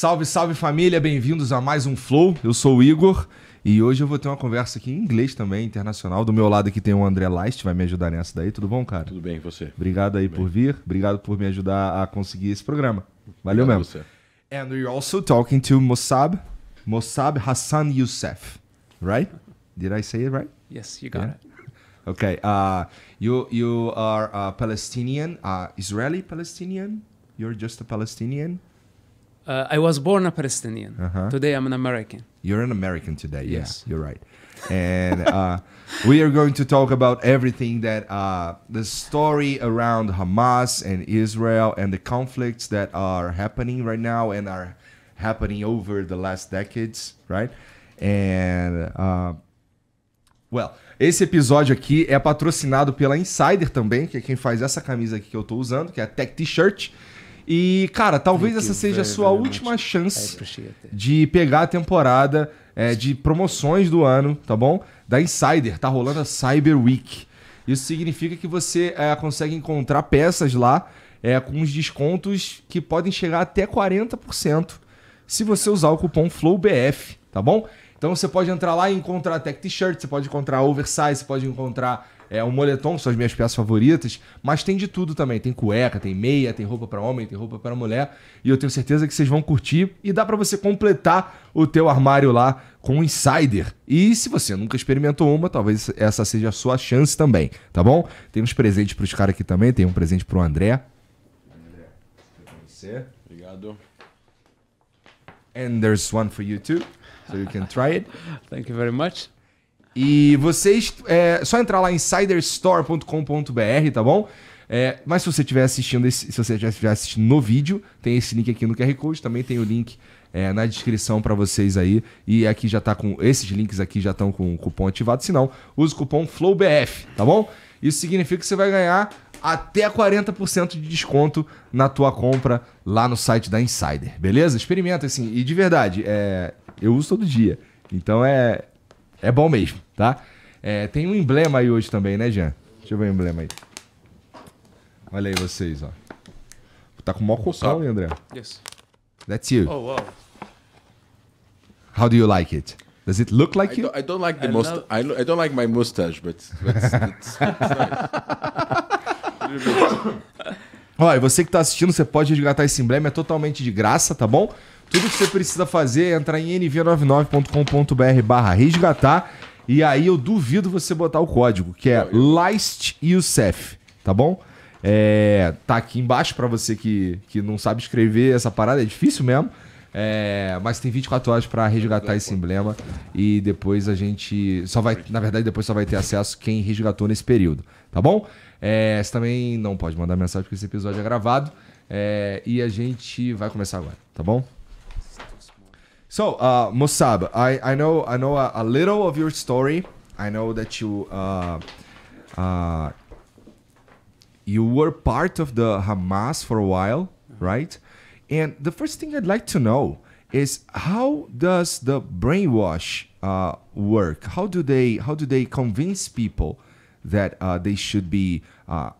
Salve, salve família, bem-vindos a mais um Flow. Eu sou o Igor e hoje eu vou ter uma conversa aqui em inglês também, internacional. Do meu lado aqui tem o André Leist, vai me ajudar nessa daí. Tudo bom, cara? Tudo bem, e você? Obrigado aí Tudo por bem. vir, obrigado por me ajudar a conseguir esse programa. Valeu obrigado mesmo. Você. And we're also talking to Mossab, Mossab Hassan Youssef, right? Did I say it right? Yes, you got yeah. it. Okay. Uh, you you are a Palestinian, uh, Israeli Palestinian. You're just a Palestinian. Uh, I was born a Palestinian. Uh-huh. Today I'm an American. You're an American today. Yes, yeah, you're right. And uh, we are going to talk about everything that uh, the story around Hamas and Israel and the conflicts that are happening right now and are happening over the last decades, right? And uh, well, esse episódio aqui é patrocinado pela Insider também, que é quem faz essa camisa aqui que eu estou usando, que é a Tech T-shirt. E, cara, talvez Thank essa seja a sua última much. chance de pegar a temporada é, de promoções do ano, tá bom? Da Insider. Tá rolando a Cyber Week. Isso significa que você é, consegue encontrar peças lá é, com os descontos que podem chegar até 40% se você usar o cupom FLOWBF, tá bom? Então você pode entrar lá e encontrar tech t-shirt, você pode encontrar oversize, você pode encontrar é, o moletom, que são as minhas peças favoritas, mas tem de tudo também. Tem cueca, tem meia, tem roupa para homem, tem roupa para mulher. E eu tenho certeza que vocês vão curtir e dá para você completar o teu armário lá com um insider. E se você nunca experimentou uma, talvez essa seja a sua chance também, tá bom? Tem uns presentes para os caras aqui também, tem um presente para o André. André, você. Obrigado. And there's one for you too, so you can try it. Thank you very much. E vocês. É só entrar lá em insiderstore.com.br, tá bom? É, mas se você estiver assistindo esse, se você estiver assistindo no vídeo, tem esse link aqui no QR Code, também tem o link é, na descrição para vocês aí. E aqui já tá com. Esses links aqui já estão com o cupom ativado. Se não, usa o cupom FlowBF, tá bom? Isso significa que você vai ganhar até 40% de desconto na tua compra lá no site da Insider, beleza? Experimenta assim. E de verdade, é, eu uso todo dia. Então é, é bom mesmo, tá? É, tem um emblema aí hoje também, né, Jean? Deixa eu ver o emblema aí. Olha aí vocês, ó. Tá com mó coçal, hein, André? Yes. That's you. Oh, wow. How do you like it? Does it look like I you? Don't, I don't like the mustache. I, I, don't like my mustache, but nice. Olha, você que tá assistindo, você pode resgatar esse emblema, é totalmente de graça, tá bom? Tudo que você precisa fazer é entrar em nv99.com.br barra resgatar. E aí eu duvido você botar o código, que é Last tá bom? É, tá aqui embaixo para você que, que não sabe escrever essa parada, é difícil mesmo. É, mas tem 24 horas para resgatar esse emblema e depois a gente só vai, na verdade, depois só vai ter acesso quem resgatou nesse período, tá bom? É, você também não pode mandar mensagem porque esse episódio é gravado é, e a gente vai começar agora, tá bom? So, uh, I, I know I know a, a, little of your story. I know that you uh, uh, you were part of the Hamas for a while, right? And the first thing I'd like to know is how does the brainwash uh, work? How do they how do they convince people that uh, they should be uh,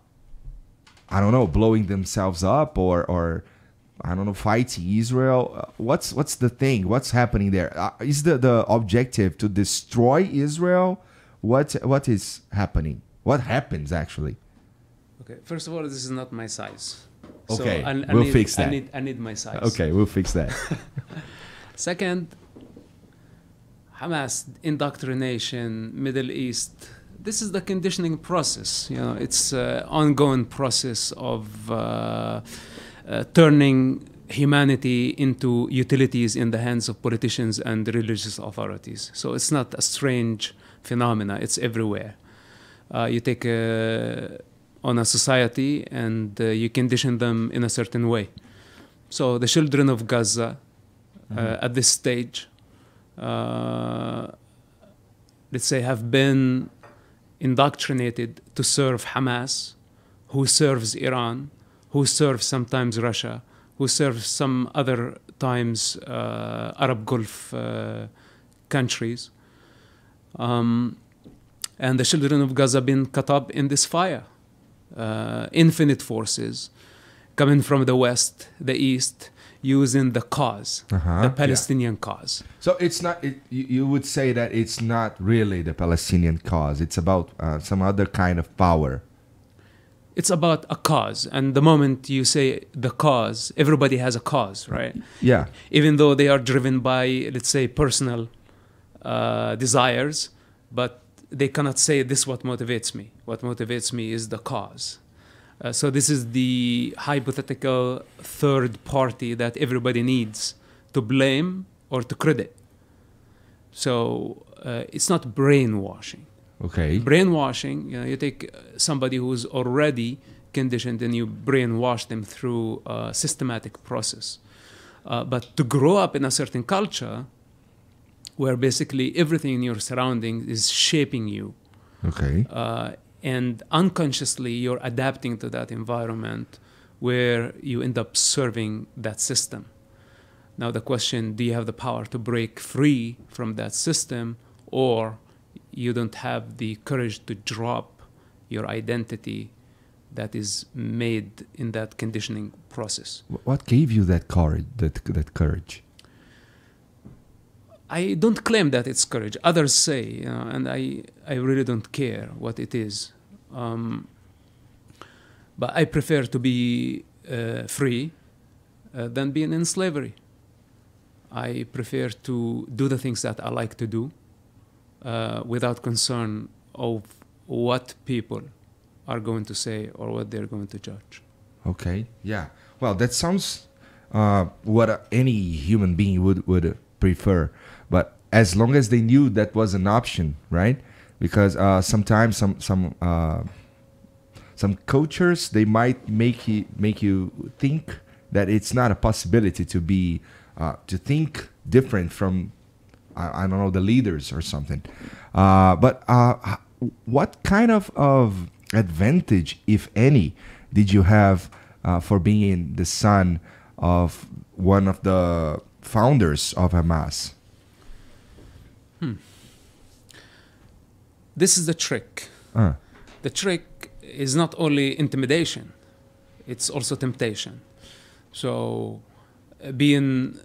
I don't know blowing themselves up or or I don't know, fighting Israel. Uh, what's what's the thing? What's happening there? Uh, is the the objective to destroy Israel? What what is happening? What happens actually? Okay, first of all, this is not my size. Okay, so we'll need, fix that. I need, I need my size. Okay, we'll fix that. Second, Hamas indoctrination, Middle East. This is the conditioning process. You know, it's an uh, ongoing process of. Uh, uh, turning humanity into utilities in the hands of politicians and religious authorities. So it's not a strange phenomena, it's everywhere. Uh, you take a, uh, on a society and uh, you condition them in a certain way. So the children of Gaza mm -hmm. at this stage, uh, let's say, have been indoctrinated to serve Hamas, who serves Iran, who serve sometimes Russia, who serve some other times uh, Arab Gulf uh, countries. Um, and the children of Gaza been caught up in this fire. Uh, infinite forces coming from the west, the east, using the because -huh, the Palestinian yeah. cause. So it's not. It, you would say that it's not really the Palestinian cause. It's about uh, some other kind of power it's about a cause and the moment you say the cause everybody has a cause right yeah even though they are driven by let's say personal uh, desires but they cannot say this what motivates me what motivates me is the cause uh, so this is the hypothetical third party that everybody needs to blame or to credit so uh, it's not brainwashing Okay. Brainwashing, you know, you take uh, somebody who's already conditioned and you brainwash them through a systematic process. Uh, but to grow up in a certain culture where basically everything in your surroundings is shaping you. Okay. Uh, and unconsciously you're adapting to that environment where you end up serving that system. Now, the question do you have the power to break free from that system or you don't have the courage to drop your identity that is made in that conditioning process. What gave you that courage? That, that courage? I don't claim that it's courage. Others say, you know, and I, I really don't care what it is. Um, but I prefer to be uh, free uh, than being in slavery. I prefer to do the things that I like to do uh, without concern of what people are going to say or what they're going to judge. Okay, yeah. Well, that sounds uh, what any human being would, would prefer. But as long as they knew that was an option, right? Because uh, sometimes some some uh, some cultures they might make you make you think that it's not a possibility to be uh, to think different from I, I don't know the leaders or something. Uh, but uh, what kind of, of advantage, if any, did you have uh, for being the son of one of the founders of Hamas? Hmm. This is the trick. Uh. The trick is not only intimidation, it's also temptation. So, uh, being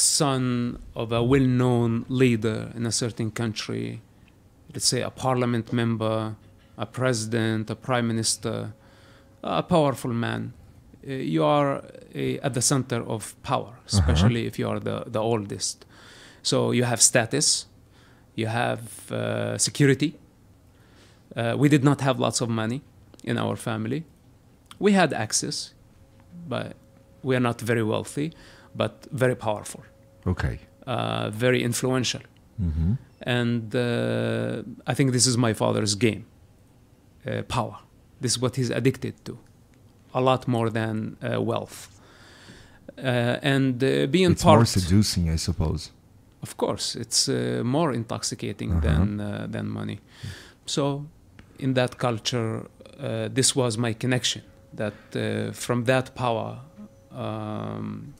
son of a well known leader in a certain country, let's say a parliament member, a president, a prime minister, a powerful man, uh, you are a, uh, at the center of power, uh-huh. especially uh -huh. if you are the, the oldest. So you have status, you have uh, security. Uh, we did not have lots of money in our family. We had access, but we are not very wealthy, but very powerful. Okay. Uh, very influential. Mm-hmm. And uh, I think this is my father's game uh, power. This is what he's addicted to, a lot more than uh, wealth. Uh, and uh, being it's part. more seducing, I suppose. Of course, it's more intoxicating uh-huh. than, than money. So, in that culture, this was my connection that from that power, um,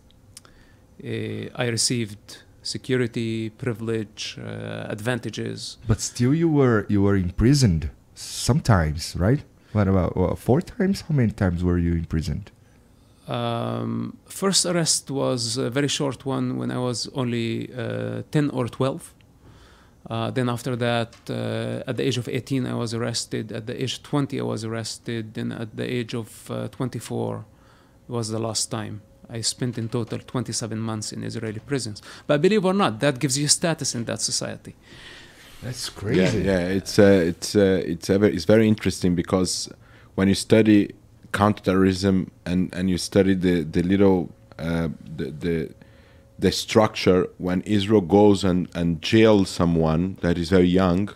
uh, I received security, privilege, uh, advantages. But still, you were you were imprisoned sometimes, right? What about four times? How many times were you imprisoned? Um, first arrest was a very short one when I was only uh, 10 or 12. Uh, then after that, uh, at the age of 18, I was arrested. At the age 20, I was arrested. Then at the age of uh, 24 was the last time. I spent in total 27 months in Israeli prisons. But believe or not, that gives you status in that society. That's crazy. Yeah, yeah. it's uh, it's uh, it's ever, it's very interesting because when you study counterterrorism and and you study the the little uh, the, the the structure when Israel goes and, and jails someone that is very young,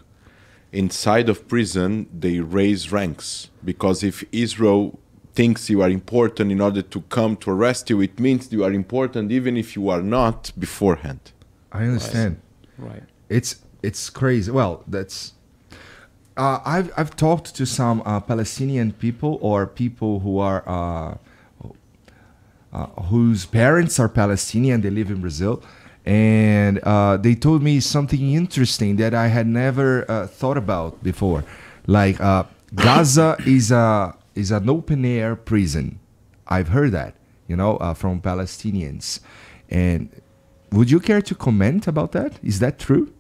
inside of prison they raise ranks because if Israel thinks you are important in order to come to arrest you, it means you are important even if you are not beforehand. I understand. Right. It's it's crazy. Well, that's. Uh, I've I've talked to some uh, Palestinian people or people who are uh, uh whose parents are Palestinian. They live in Brazil, and uh, they told me something interesting that I had never uh, thought about before. Like Gaza is a is an open air prison. I've heard that, you know, uh, from Palestinians. And would you care to comment about that? Is that true?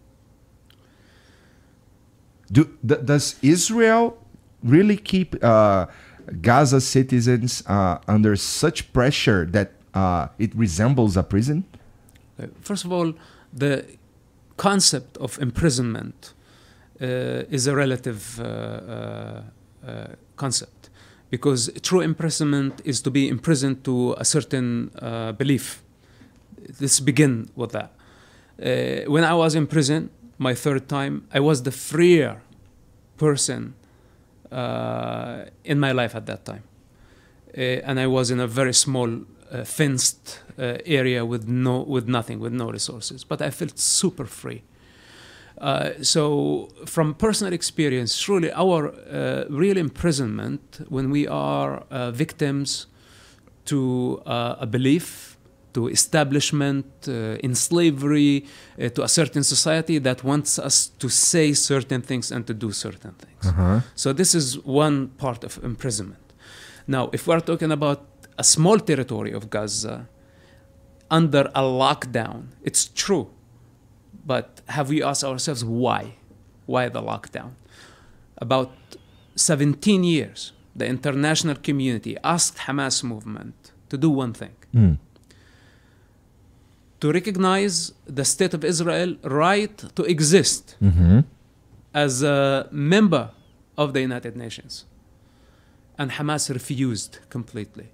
Do, th does Israel really keep uh, Gaza citizens uh, under such pressure that uh, it resembles a prison? First of all, the concept of imprisonment uh, is a relative uh, concept because true imprisonment is to be imprisoned to a certain uh, belief. Let's begin with that. Uh, when I was in prison, my third time, I was the freer person uh, in my life at that time. Uh, and I was in a very small, uh, fenced uh, area with, no, with nothing, with no resources. But I felt super free. Uh, so, from personal experience, truly our uh, real imprisonment when we are uh, victims to uh, a belief, to establishment, uh, in slavery, uh, to a certain society that wants us to say certain things and to do certain things. -huh. So, this is one part of imprisonment. Now, if we're talking about a small territory of Gaza under a lockdown, it's true but have we asked ourselves why? Why the lockdown? About 17 years, the international community asked Hamas movement to do one thing. Mm. To recognize the state of Israel right to exist mm-hmm. as a member of the United Nations. And Hamas refused completely.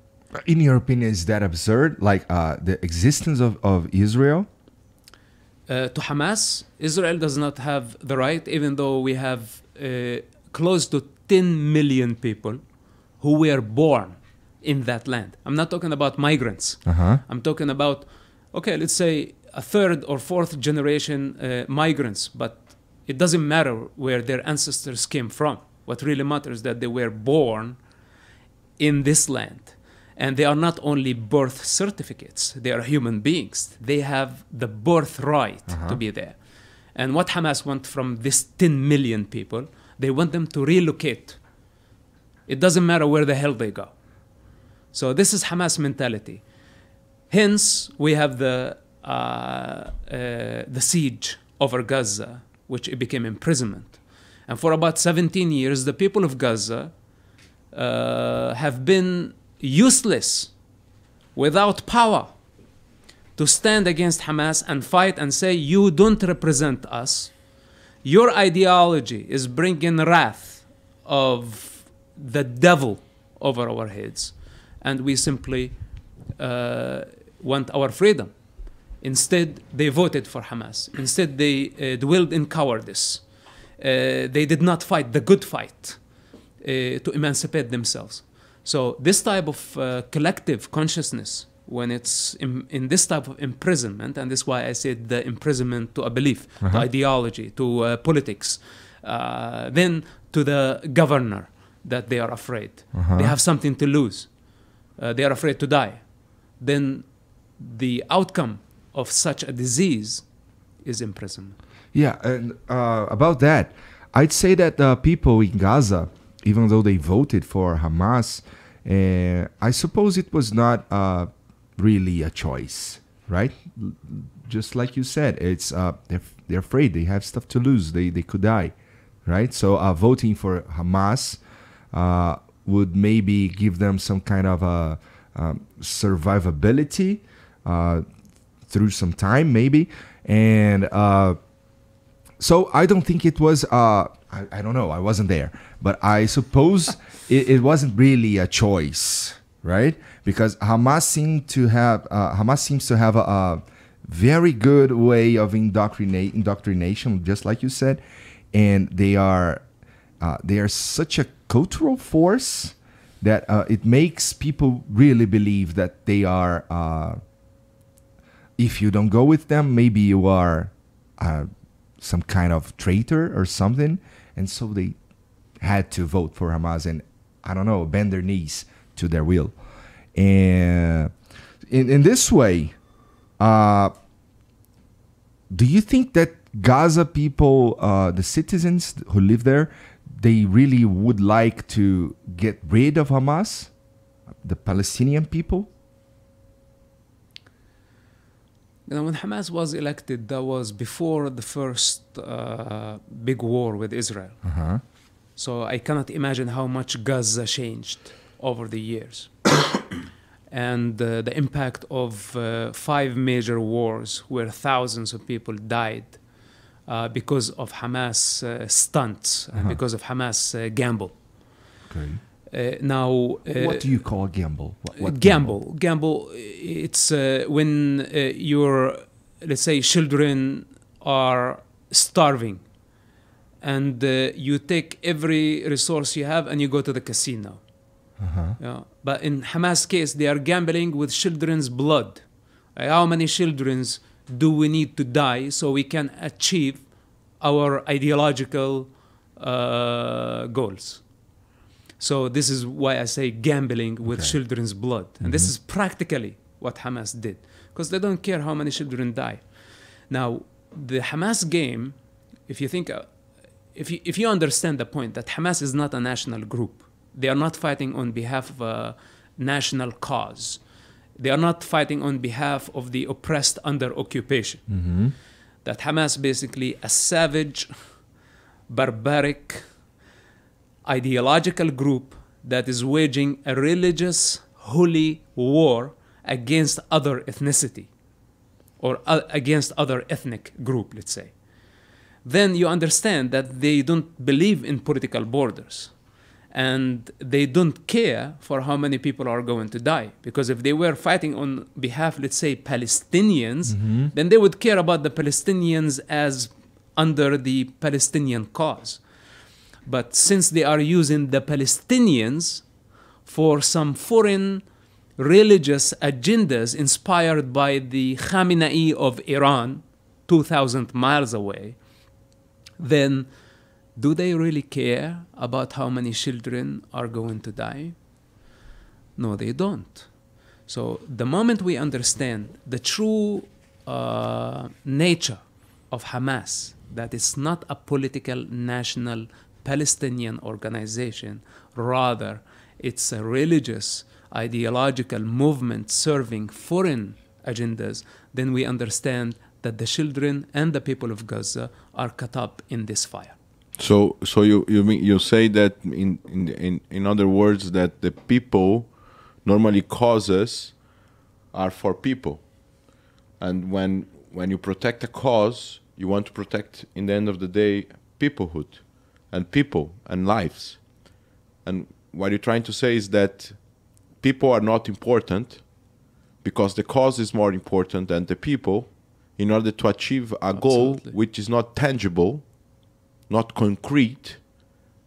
In your opinion, is that absurd? Like uh, the existence of, of Israel uh, to Hamas, Israel does not have the right, even though we have uh, close to 10 million people who were born in that land. I'm not talking about migrants. Uh-huh. I'm talking about, okay, let's say a third or fourth generation uh, migrants, but it doesn't matter where their ancestors came from. What really matters is that they were born in this land. And they are not only birth certificates, they are human beings. They have the birthright uh -huh. to uh-huh. be there. And what Hamas want from this 10 million people, they want them to relocate. It doesn't matter where the hell they go. So this is Hamas mentality. Hence, we have the uh, uh, the siege over Gaza, which it became imprisonment, and for about 17 years, the people of Gaza uh, have been useless, without power, to stand against Hamas and fight and say, You don't represent us. Your ideology is bringing wrath of the devil over our heads. And we simply uh, want our freedom. Instead, they voted for Hamas. Instead, they uh, dwelled in cowardice. Uh, they did not fight the good fight uh, to emancipate themselves. So this type of uh, collective consciousness, when it's in, in, this type of imprisonment, and this is why I said the imprisonment to a belief, uh-huh. to ideology, to uh, politics, uh, then to the governor that they are afraid. Uh-huh. They have something to lose. Uh, they are afraid to die. Then the outcome of such a disease is imprisonment. Yeah, and uh, about that, I'd say that the uh, people in Gaza, even though they voted for Hamas, and uh, I suppose it was not uh, really a choice, right? Just like you said, it's uh, they're, they're, afraid they have stuff to lose. They they could die, right? So uh, voting for Hamas uh, would maybe give them some kind of a uh, um, survivability through some time, maybe. And so I don't think it was. I, I don't know. I wasn't there. But I suppose it, it, wasn't really a choice, right? Because Hamas seemed to have uh, Hamas seems to have a, a very good way of indoctrinate, indoctrination, just like you said, and they are uh, they are such a cultural force that uh, it makes people really believe that they are. Uh, if you don't go with them, maybe you are uh, some kind of traitor or something, and so they had to vote for Hamas and I don't know bend their knees to their will, and in, in this way, uh, do you think that Gaza people, uh, the citizens who live there, they really would like to get rid of Hamas, the Palestinian people? You know, when Hamas was elected, that was before the first uh, big war with Israel. Uh-huh. So I cannot imagine how much Gaza changed over the years. and uh, the impact of uh, five major wars where thousands of people died uh, because of Hamas uh, stunts and uh, -huh. because of Hamas uh, gamble. Okay. now, what do you call gamble? What, what gamble? gamble? Gamble. It's when your, let's say, children are starving and uh, you take every resource you have and you go to the casino. Uh-huh. Yeah. But in Hamas case, they are gambling with children's blood. Uh, how many childrens do we need to die so we can achieve our ideological uh, goals? So this is why I say gambling with okay. children's blood, and mm-hmm. this is practically what Hamas did, because they don't care how many children die. Now the Hamas game, if you think uh, if you, if you understand the point that Hamas is not a national group, they are not fighting on behalf of a national cause. They are not fighting on behalf of the oppressed under occupation. Mm -hmm. That Hamas basically a savage, barbaric, ideological group that is waging a religious, holy war against other ethnicity or uh, against other ethnic group, let's say then you understand that they don't believe in political borders. And they don't care for how many people are going to die. Because if they were fighting on behalf, let's say, Palestinians, mm -hmm. then they would care about the Palestinians as under the Palestinian cause. But since they are using the Palestinians for some foreign religious agendas inspired by the Khamenei of Iran, 2,000 miles away, then do they really care about how many children are going to die? No, they don't. So the moment we understand the true uh, nature of Hamas, that it's not a political national Palestinian organization, rather, it's a religious, ideological movement serving foreign agendas, then we understand that the children and the people of Gaza are caught up in this fire. So, so you you mean you say that in in in, in other words that the people normally causes are for people, and when when you protect a cause, you want to protect in the end of the day peoplehood, and people and lives, and what you're trying to say is that people are not important because the cause is more important than the people in order to achieve a Absolutely. goal which is not tangible, not concrete,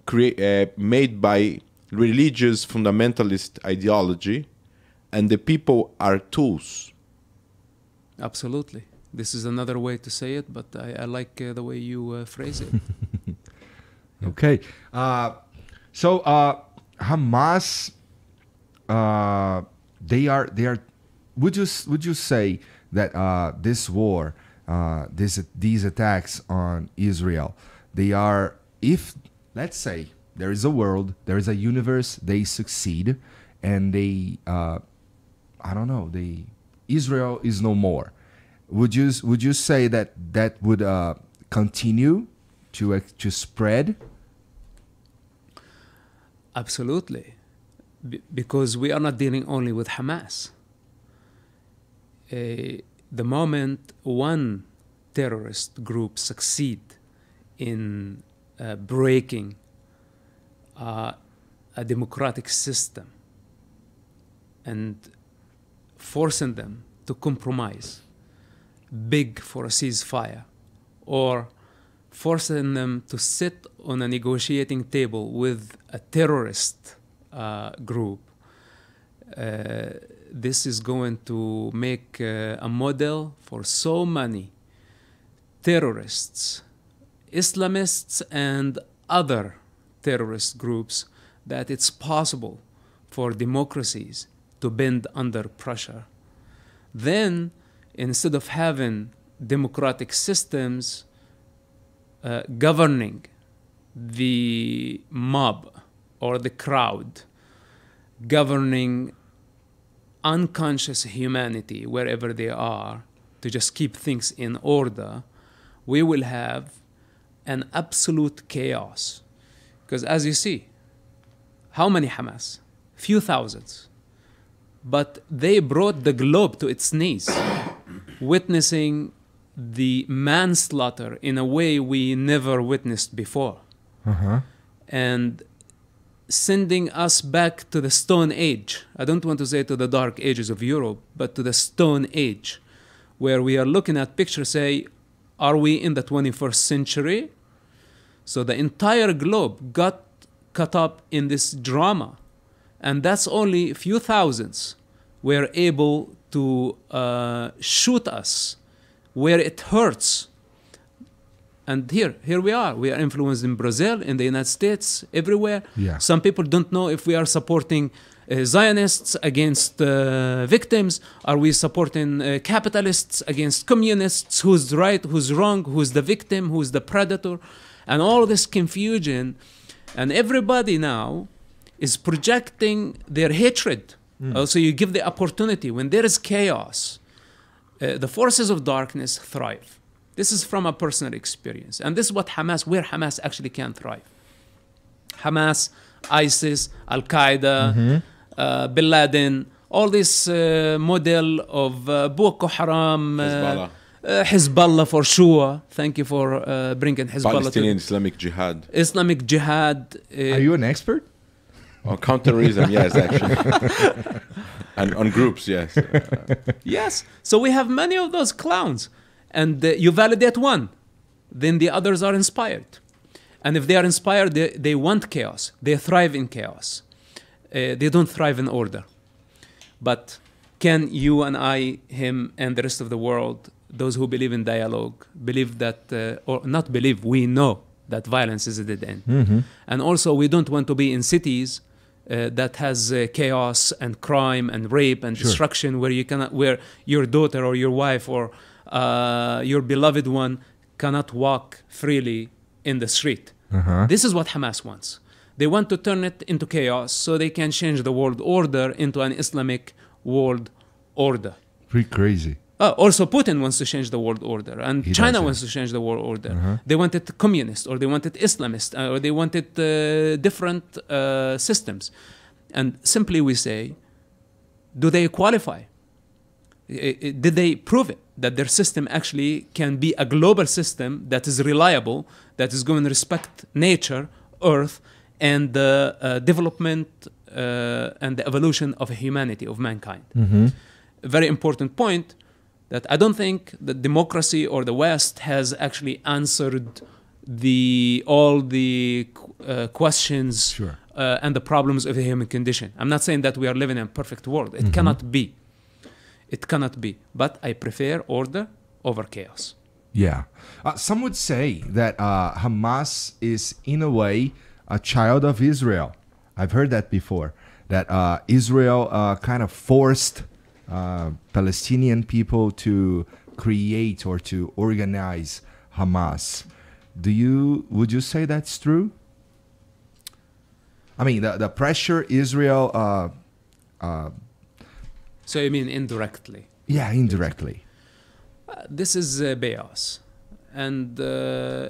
create, uh, made by religious fundamentalist ideology, and the people are tools. Absolutely. This is another way to say it, but I, I like uh, the way you uh, phrase it. okay. Uh, so uh, Hamas, uh, they are they are. Would you would you say that uh, this war, uh, this, these attacks on Israel, they are, if, let's say, there is a world, there is a universe, they succeed, and they, uh, I don't know, they, Israel is no more. Would you, would you say that that would uh, continue to, uh, to spread? Absolutely. Be because we are not dealing only with Hamas the moment one terrorist group succeed in uh, breaking uh, a democratic system and forcing them to compromise, beg for a ceasefire, or forcing them to sit on a negotiating table with a terrorist uh, group, uh, this is going to make uh, a model for so many terrorists, Islamists, and other terrorist groups that it's possible for democracies to bend under pressure. Then, instead of having democratic systems uh, governing the mob or the crowd, governing unconscious humanity, wherever they are, to just keep things in order, we will have an absolute chaos. Because as you see, how many Hamas? Few thousands. But they brought the globe to its knees, witnessing the manslaughter in a way we never witnessed before. Uh-huh. And sending us back to the Stone Age. I don't want to say to the dark ages of Europe, but to the Stone Age, where we are looking at pictures say, are we in the 21st century? So the entire globe got caught up in this drama. And that's only a few thousands were able to uh, shoot us where it hurts and here here we are we are influenced in brazil in the united states everywhere yeah. some people don't know if we are supporting uh, zionists against uh, victims are we supporting uh, capitalists against communists who's right who's wrong who's the victim who's the predator and all this confusion and everybody now is projecting their hatred mm. so you give the opportunity when there is chaos uh, the forces of darkness thrive this is from a personal experience. And this is what Hamas, where Hamas actually can thrive. Hamas, ISIS, Al Qaeda, mm-hmm. uh, Bin Laden, all this uh, model of uh, Boko Haram, uh, Hezbollah. Uh, Hezbollah for sure. Thank you for uh, bringing Hezbollah. Palestinian to, Islamic Jihad. Islamic Jihad. Are you an expert? On counterterrorism, yes, actually. and on groups, yes. yes. So we have many of those clowns and you validate one, then the others are inspired. And if they are inspired, they, they want chaos. They thrive in chaos. Uh, they don't thrive in order. But can you and I, him, and the rest of the world, those who believe in dialogue, believe that, uh, or not believe, we know that violence is a dead end. Mm-hmm. And also, we don't want to be in cities uh, that has uh, chaos and crime and rape and sure. destruction, where you cannot, where your daughter or your wife or uh, your beloved one cannot walk freely in the street. Uh-huh. This is what Hamas wants. They want to turn it into chaos so they can change the world order into an Islamic world order. Pretty crazy. Uh, also, Putin wants to change the world order, and he China doesn't. wants to change the world order. Uh-huh. They wanted communist, or they wanted Islamist, uh, or they wanted uh, different uh, systems. And simply we say, do they qualify? Did they prove it? that their system actually can be a global system that is reliable, that is going to respect nature, Earth, and the uh, development uh, and the evolution of humanity, of mankind. Mm-hmm. very important point that I don't think that democracy or the West has actually answered the all the uh, questions sure. Uh, and the problems of the human condition. I'm not saying that we are living in a perfect world. It mm-hmm. cannot be. It cannot be. But I prefer order over chaos. Yeah. Uh, some would say that uh, Hamas is, in a way, a child of Israel. I've heard that before. That uh, Israel uh, kind of forced uh, Palestinian people to create or to organize Hamas. Do you would you say that's true? I mean, the the pressure Israel uh, so you mean indirectly? Yeah, indirectly. Uh, this is uh, bias, and uh,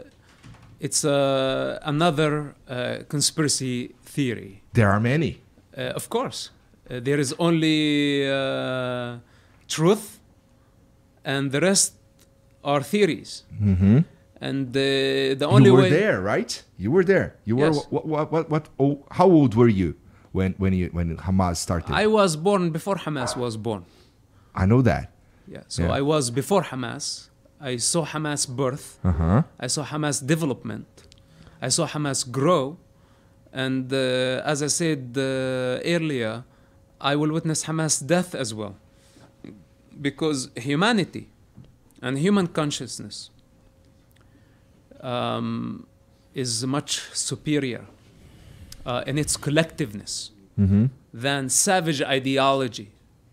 it's uh, another uh, conspiracy theory. There are many. of course, there is only truth, and the rest are theories. Mm-hmm. And the only you were way there, right? You were there. You were yes. what, what, what, what? Oh, how old were you? when when you, when Hamas started? I was born before Hamas was born. I know that. Yeah. So yeah. I was before Hamas. I saw Hamas birth. Uh-huh. I saw Hamas development. I saw Hamas grow, and uh, as I said uh, earlier, I will witness Hamas death as well, because humanity and human consciousness um, is much superior uh, and its collectiveness mm-hmm. than savage ideology,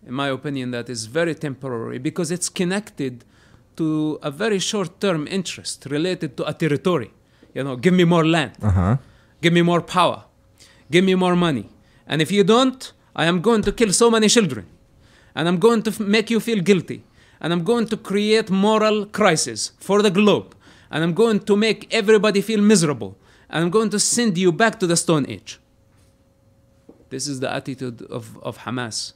in my opinion, that is very temporary because it's connected to a very short term interest related to a territory. You know, give me more land, uh-huh. give me more power, give me more money. And if you don't, I am going to kill so many children, and I'm going to f- make you feel guilty, and I'm going to create moral crisis for the globe, and I'm going to make everybody feel miserable and I'm going to send you back to the Stone Age. This is the attitude of, of Hamas.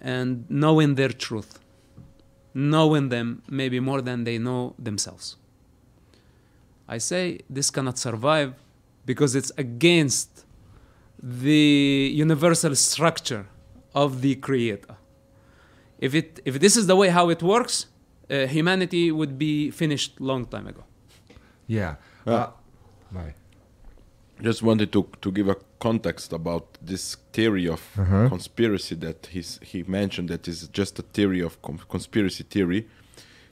And knowing their truth, knowing them maybe more than they know themselves. I say this cannot survive because it's against the universal structure of the Creator. If, it, if this is the way how it works, uh, humanity would be finished long time ago. Yeah. Uh, uh Nej. Just wanted to, to give a context about this theory of uh -huh. conspiracy that he's, he mentioned that is just a theory of conspiracy theory.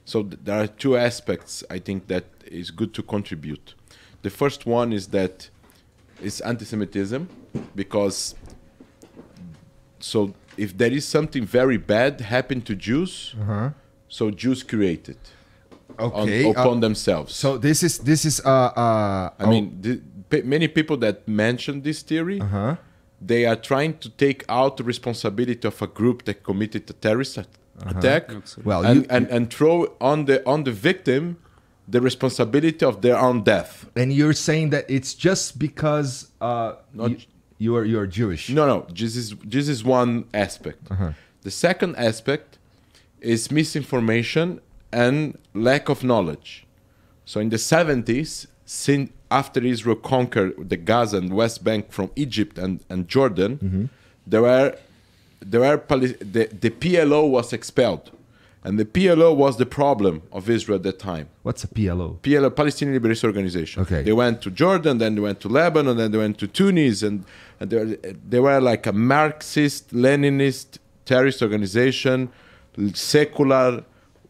So th there are two aspects I think that is good to contribute. The first one is that it's anti-Semitism because so if there is something very bad happened to Jews, uh -huh. so Jews created okay. on, uh, upon uh, themselves. So this is this is. Uh, uh, I mean, many people that mention this theory, -huh. they are trying to take out the responsibility of a group that committed a terrorist uh-huh. attack. -huh. Well, and, you, and and throw on the on the victim the responsibility of their own death. And you're saying that it's just because uh, Not, you, you, are you are Jewish. No, no. This is this is one aspect. Uh -huh. The second aspect is misinformation and lack of knowledge. So in the 70s, after Israel conquered the Gaza and West Bank from Egypt and, and Jordan, mm -hmm. there were there were the, the PLO was expelled. And the PLO was the problem of Israel at that time. What's a PLO? PLO, Palestinian Liberation Organization. Okay. They went to Jordan, then they went to Lebanon, then they went to Tunis, and, and they, were, they were like a Marxist, Leninist terrorist organization, secular,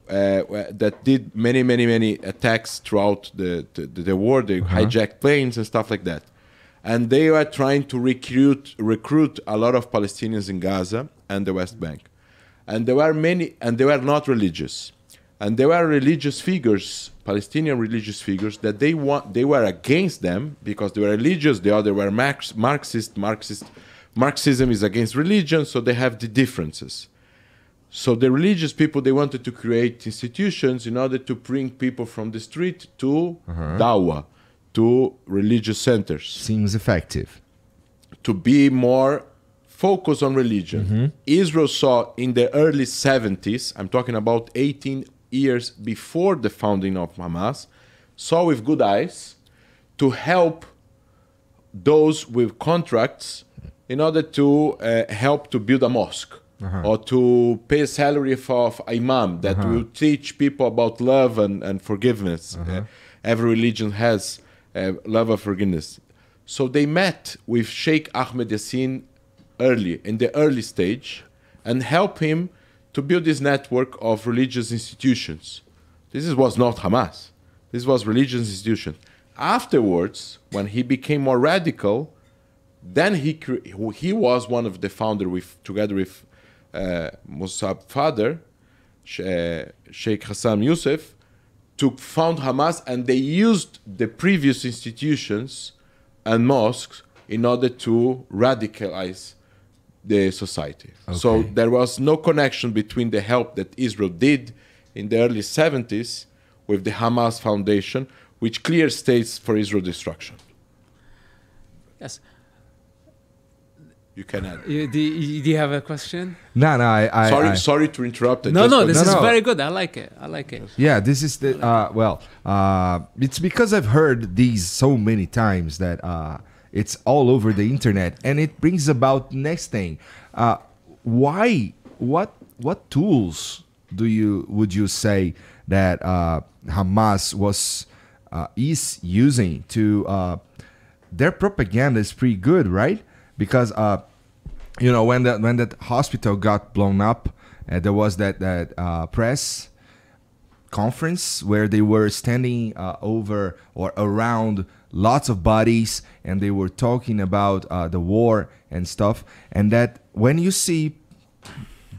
uh, that did many, many, many attacks throughout the, the, the war. They uh-huh. hijacked planes and stuff like that. And they were trying to recruit, recruit a lot of Palestinians in Gaza and the West Bank. And there were many, and they were not religious. And there were religious figures, Palestinian religious figures, that they, want, they were against them because they were religious, the other were Marx, Marxist, Marxist. Marxism is against religion, so they have the differences. So the religious people they wanted to create institutions in order to bring people from the street to uh-huh. dawa, to religious centers. Seems effective. To be more focused on religion. Mm-hmm. Israel saw in the early 70s, I'm talking about 18 years before the founding of Hamas, saw with good eyes to help those with contracts in order to uh, help to build a mosque -huh. or to pay salary for, for imam that -huh. will teach people about love and, and forgiveness. Uh-huh. Uh, every religion has love and forgiveness. So they met with Sheikh Ahmed Yassin early, in the early stage, and help him to build this network of religious institutions. This was not Hamas. This was religious institution. Afterwards, when he became more radical, then he he was one of the founder with together with uh, Mossad father, Sheikh Hassan Youssef, to found Hamas and they used the previous institutions and mosques in order to radicalize the society. Okay. So there was no connection between the help that Israel did in the early 70s with the Hamas Foundation, which clear states for Israel destruction. Yes. You can add. You, do, you, do you have a question? No, no. I, I sorry, I, sorry to interrupt. I no, no. This no, is no. very good. I like it. I like it. Yeah, this is the uh, well. Uh, it's because I've heard these so many times that uh, it's all over the internet, and it brings about next thing. Uh, why? What? What tools do you would you say that uh, Hamas was uh, is using to? their propaganda is pretty good, right? because uh, you know when that when that hospital got blown up, uh, there was that that uh, press conference where they were standing uh, over or around lots of bodies and they were talking about uh, the war and stuff. And that when you see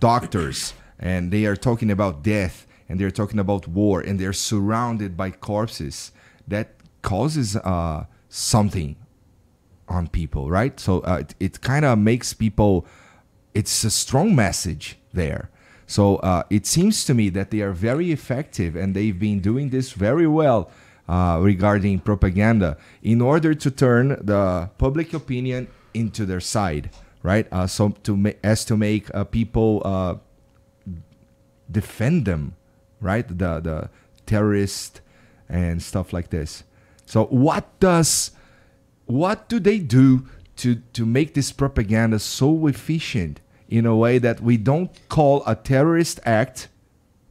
doctors and they are talking about death and they're talking about war and they're surrounded by corpses, that causes uh, something on people, right? So uh, it, it kind of makes people, it's a strong message there. So uh, it seems to me that they are very effective and they've been doing this very well uh, regarding propaganda in order to turn the public opinion into their side, right? Uh, so to as to make uh, people uh, defend them, right? The the terrorist and stuff like this. So what does what do they do to, to make this propaganda so efficient in a way that we don't call a terrorist act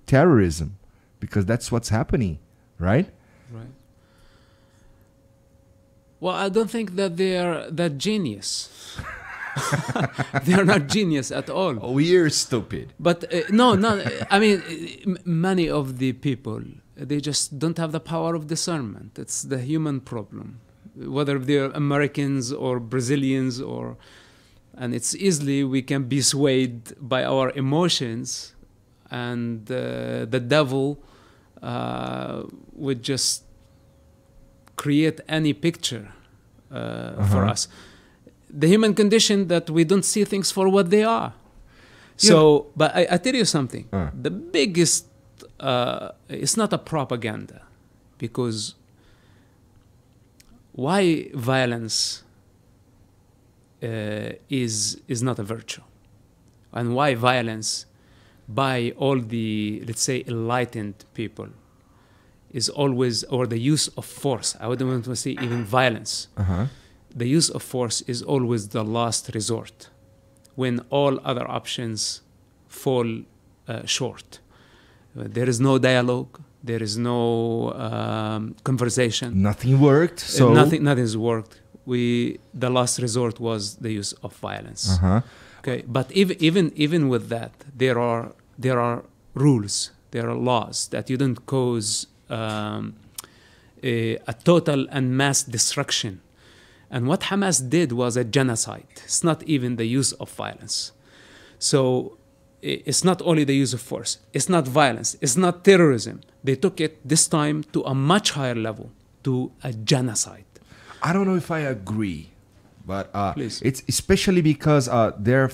terrorism? Because that's what's happening, right? Right. Well, I don't think that they are that genius. they are not genius at all. Oh, We're stupid. But uh, no, no. I mean, many of the people they just don't have the power of discernment. It's the human problem whether they're Americans or Brazilians or, and it's easily we can be swayed by our emotions, and uh, the devil uh, would just create any picture uh, -huh. for us. The human condition that we don't see things for what they are. So, but I, I, tell you something. Uh. The biggest, uh, it's not a propaganda, because why violence uh, is is not a virtue, and why violence by all the let's say enlightened people is always or the use of force. I wouldn't want to say even violence. Uh-huh. The use of force is always the last resort when all other options fall uh, short. There is no dialogue there is no um, conversation. Nothing worked. Uh, so nothing, nothing's worked. We the last resort was the use of violence. Uh -huh. Okay, but even even even with that, there are there are rules, there are laws that you don't cause um, a, a, total and mass destruction. And what Hamas did was a genocide. It's not even the use of violence. So it's not only the use of force, it's not violence, it's not terrorism. They took it this time to a much higher level, to a genocide. I don't know if I agree, but uh, it's especially because uh, they're,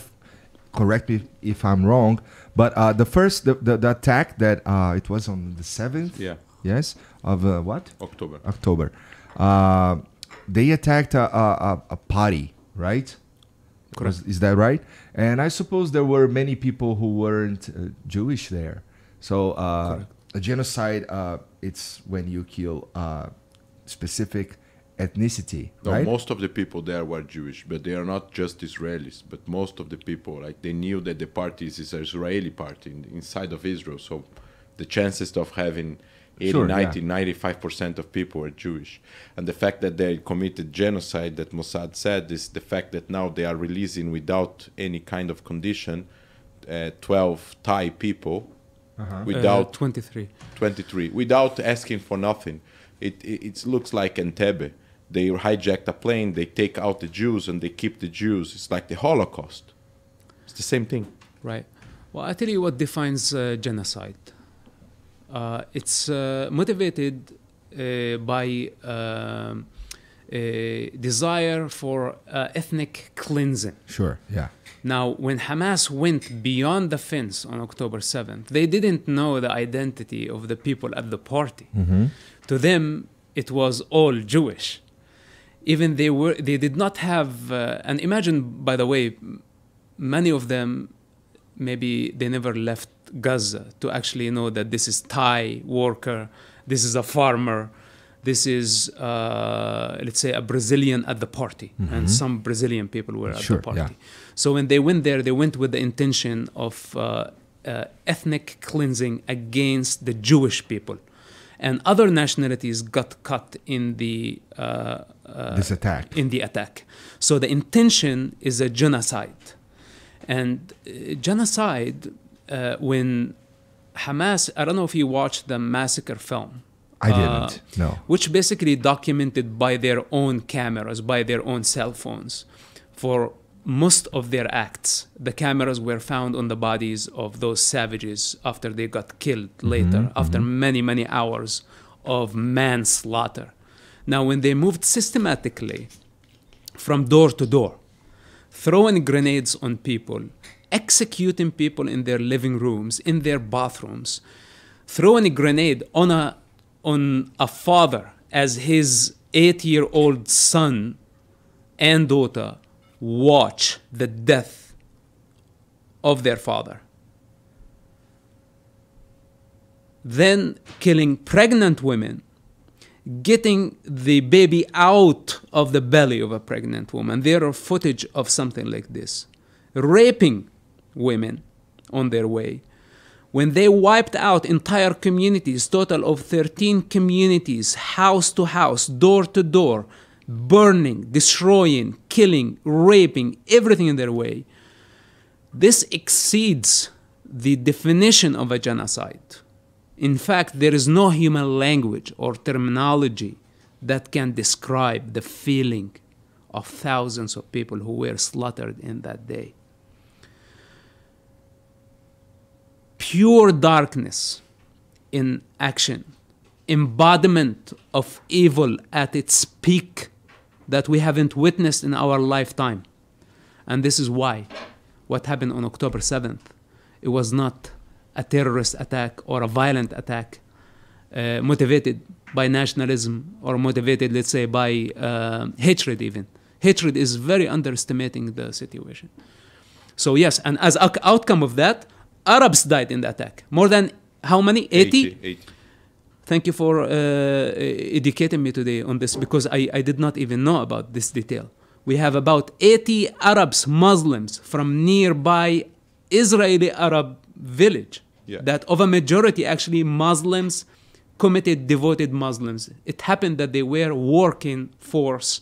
correct me if I'm wrong, but uh, the first, the, the, the attack that uh, it was on the 7th? Yeah. Yes? Of uh, what? October. October. Uh, they attacked a, a, a party, right? Correct. Is that right? And I suppose there were many people who weren't uh, Jewish there. So uh, a genocide, uh, it's when you kill uh, specific ethnicity. No, right? most of the people there were Jewish, but they are not just Israelis. But most of the people, like they knew that the party is an Israeli party inside of Israel. So the chances of having 80, sure, 90, 95% of people are Jewish. And the fact that they committed genocide that Mossad said is the fact that now they are releasing without any kind of condition uh, 12 Thai people uh-huh. Uh, without uh, 23. 23 without asking for nothing. It, it, it looks like Entebbe. They hijack a plane, they take out the Jews and they keep the Jews. It's like the Holocaust. It's the same thing. Right. Well, I tell you what defines uh, genocide uh, it's uh, motivated uh, by a desire for ethnic cleansing. Sure, yeah. Now, when Hamas went beyond the fence on October 7th, they didn't know the identity of the people at the party. Mm-hmm. To them, it was all Jewish. Even they were, they did not have, uh, and imagine, by the way, many of them, maybe they never left Gaza to actually know that this is Thai worker, this is a farmer, this is uh, let's say a Brazilian at the party, mm-hmm. and some Brazilian people were at sure, the party. Yeah. So when they went there, they went with the intention of uh, uh, ethnic cleansing against the Jewish people, and other nationalities got cut in the uh, uh, this attack. In the attack, so the intention is a genocide, and uh, genocide uh, when Hamas, I don't know if you watched the massacre film. I didn't. Uh, no. Which basically documented by their own cameras, by their own cell phones, for most of their acts. The cameras were found on the bodies of those savages after they got killed mm-hmm, later, mm-hmm, after mm-hmm. many, many hours of manslaughter. Now, when they moved systematically from door to door, throwing grenades on people, executing people in their living rooms, in their bathrooms, throwing a grenade on a, on a father as his eight year old son and daughter watch the death of their father. Then killing pregnant women, getting the baby out of the belly of a pregnant woman. There are footage of something like this. Raping women on their way. When they wiped out entire communities, total of 13 communities, house to house, door to door, burning, destroying, killing, raping, everything in their way. This exceeds the definition of a genocide. In fact, there is no human language or terminology that can describe the feeling of thousands of people who were slaughtered in that day. pure darkness in action, embodiment of evil at its peak that we haven't witnessed in our lifetime. And this is why what happened on October 7th, it was not a terrorist attack or a violent attack uh, motivated by nationalism or motivated, let's say, by uh, hatred even. Hatred is very underestimating the situation. So yes, and as outcome of that, Arabs died in the attack. More than how many? 80? 80. 80. Thank you for uh, educating me today on this because I, I did not even know about this detail. We have about 80 Arabs, Muslims from nearby Israeli Arab village yeah. that of a majority actually Muslims, committed, devoted Muslims. It happened that they were working force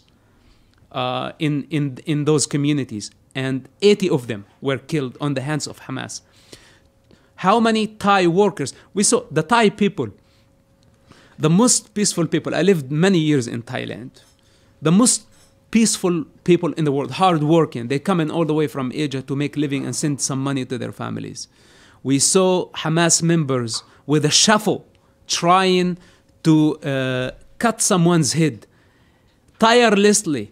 uh, in, in, in those communities and 80 of them were killed on the hands of Hamas. How many Thai workers? We saw the Thai people, the most peaceful people. I lived many years in Thailand. The most peaceful people in the world, hardworking. They come in all the way from Asia to make living and send some money to their families. We saw Hamas members with a shovel trying to uh, cut someone's head tirelessly,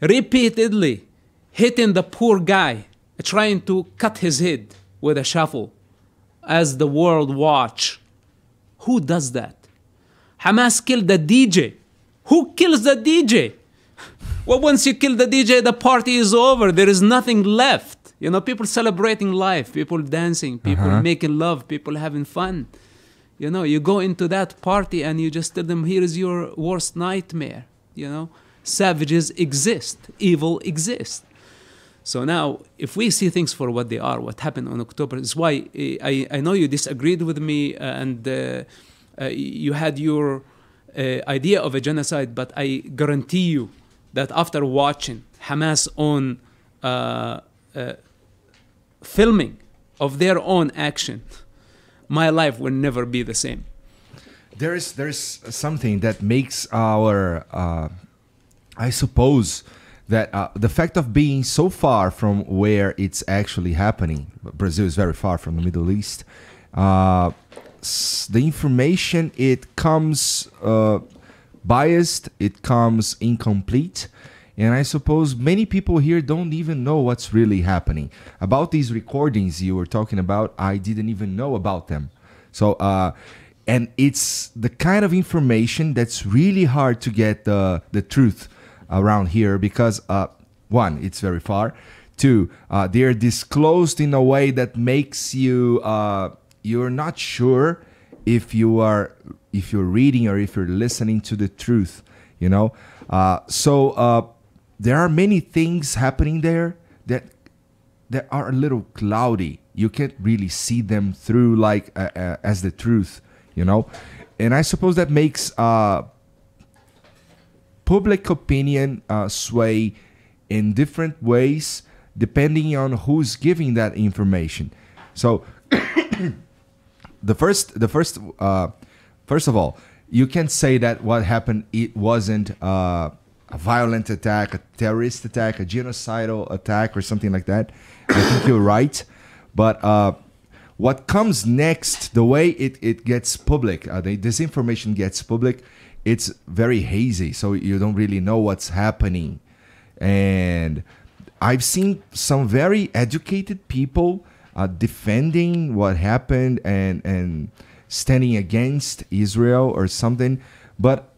repeatedly, hitting the poor guy, trying to cut his head with a shovel as the world watch. Who does that? Hamas killed the DJ. Who kills the DJ? Well, once you kill the DJ, the party is over. There is nothing left. You know, people celebrating life, people dancing, people uh-huh. making love, people having fun. You know, you go into that party and you just tell them, here is your worst nightmare. You know, savages exist, evil exists. So now, if we see things for what they are, what happened on October is why eh, I, I know you disagreed with me eh, and uh, uh, you had your uh, idea of a genocide, but I guarantee you that after watching Hamas own uh, filming of their own action, my life will never be the same. There is there is something that makes our, uh, I suppose that uh, the fact of being so far from where it's actually happening, Brazil is very far from the Middle East. Uh, the information it comes uh, biased, it comes incomplete, and I suppose many people here don't even know what's really happening. About these recordings you were talking about, I didn't even know about them. So, uh, and it's the kind of information that's really hard to get the the truth around here because uh, one, it's very far. Two, uh, they are disclosed in a way that makes you uh, you're not sure if you are if you're reading or if you're listening to the truth. You know, uh, so uh, there are many things happening there that that are a little cloudy. You can't really see them through like uh, as the truth. You know, and I suppose that makes public opinion uh, sway in different ways depending on who's giving that information. So the first, the first, uh, first of all, you can say that what happened it wasn't uh, a violent attack, a terrorist attack, a genocidal attack, or something like that. I think you're right, but. Uh, what comes next, the way it, it gets public, uh, the disinformation gets public, it's very hazy, so you don't really know what's happening. And I've seen some very educated people uh, defending what happened and and standing against Israel or something, but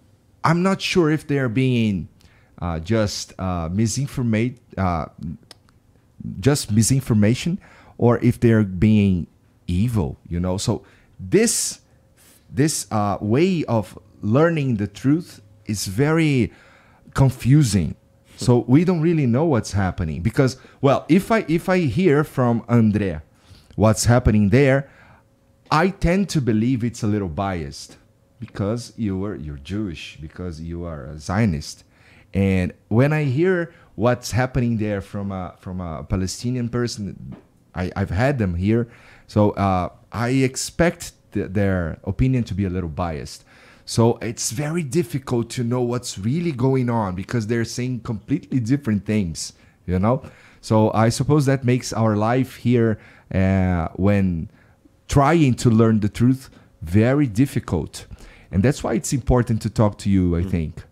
I'm not sure if they are being uh, just uh, uh, just misinformation, or if they're being evil. You know, so this this uh, way of learning the truth is very confusing so we don't really know what's happening because well if i if i hear from andrea what's happening there i tend to believe it's a little biased because you are you're jewish because you are a zionist and when i hear what's happening there from a from a palestinian person i i've had them here so uh, i expect th- their opinion to be a little biased so it's very difficult to know what's really going on because they're saying completely different things, you know? So I suppose that makes our life here uh, when trying to learn the truth very difficult. And that's why it's important to talk to you, I mm. think,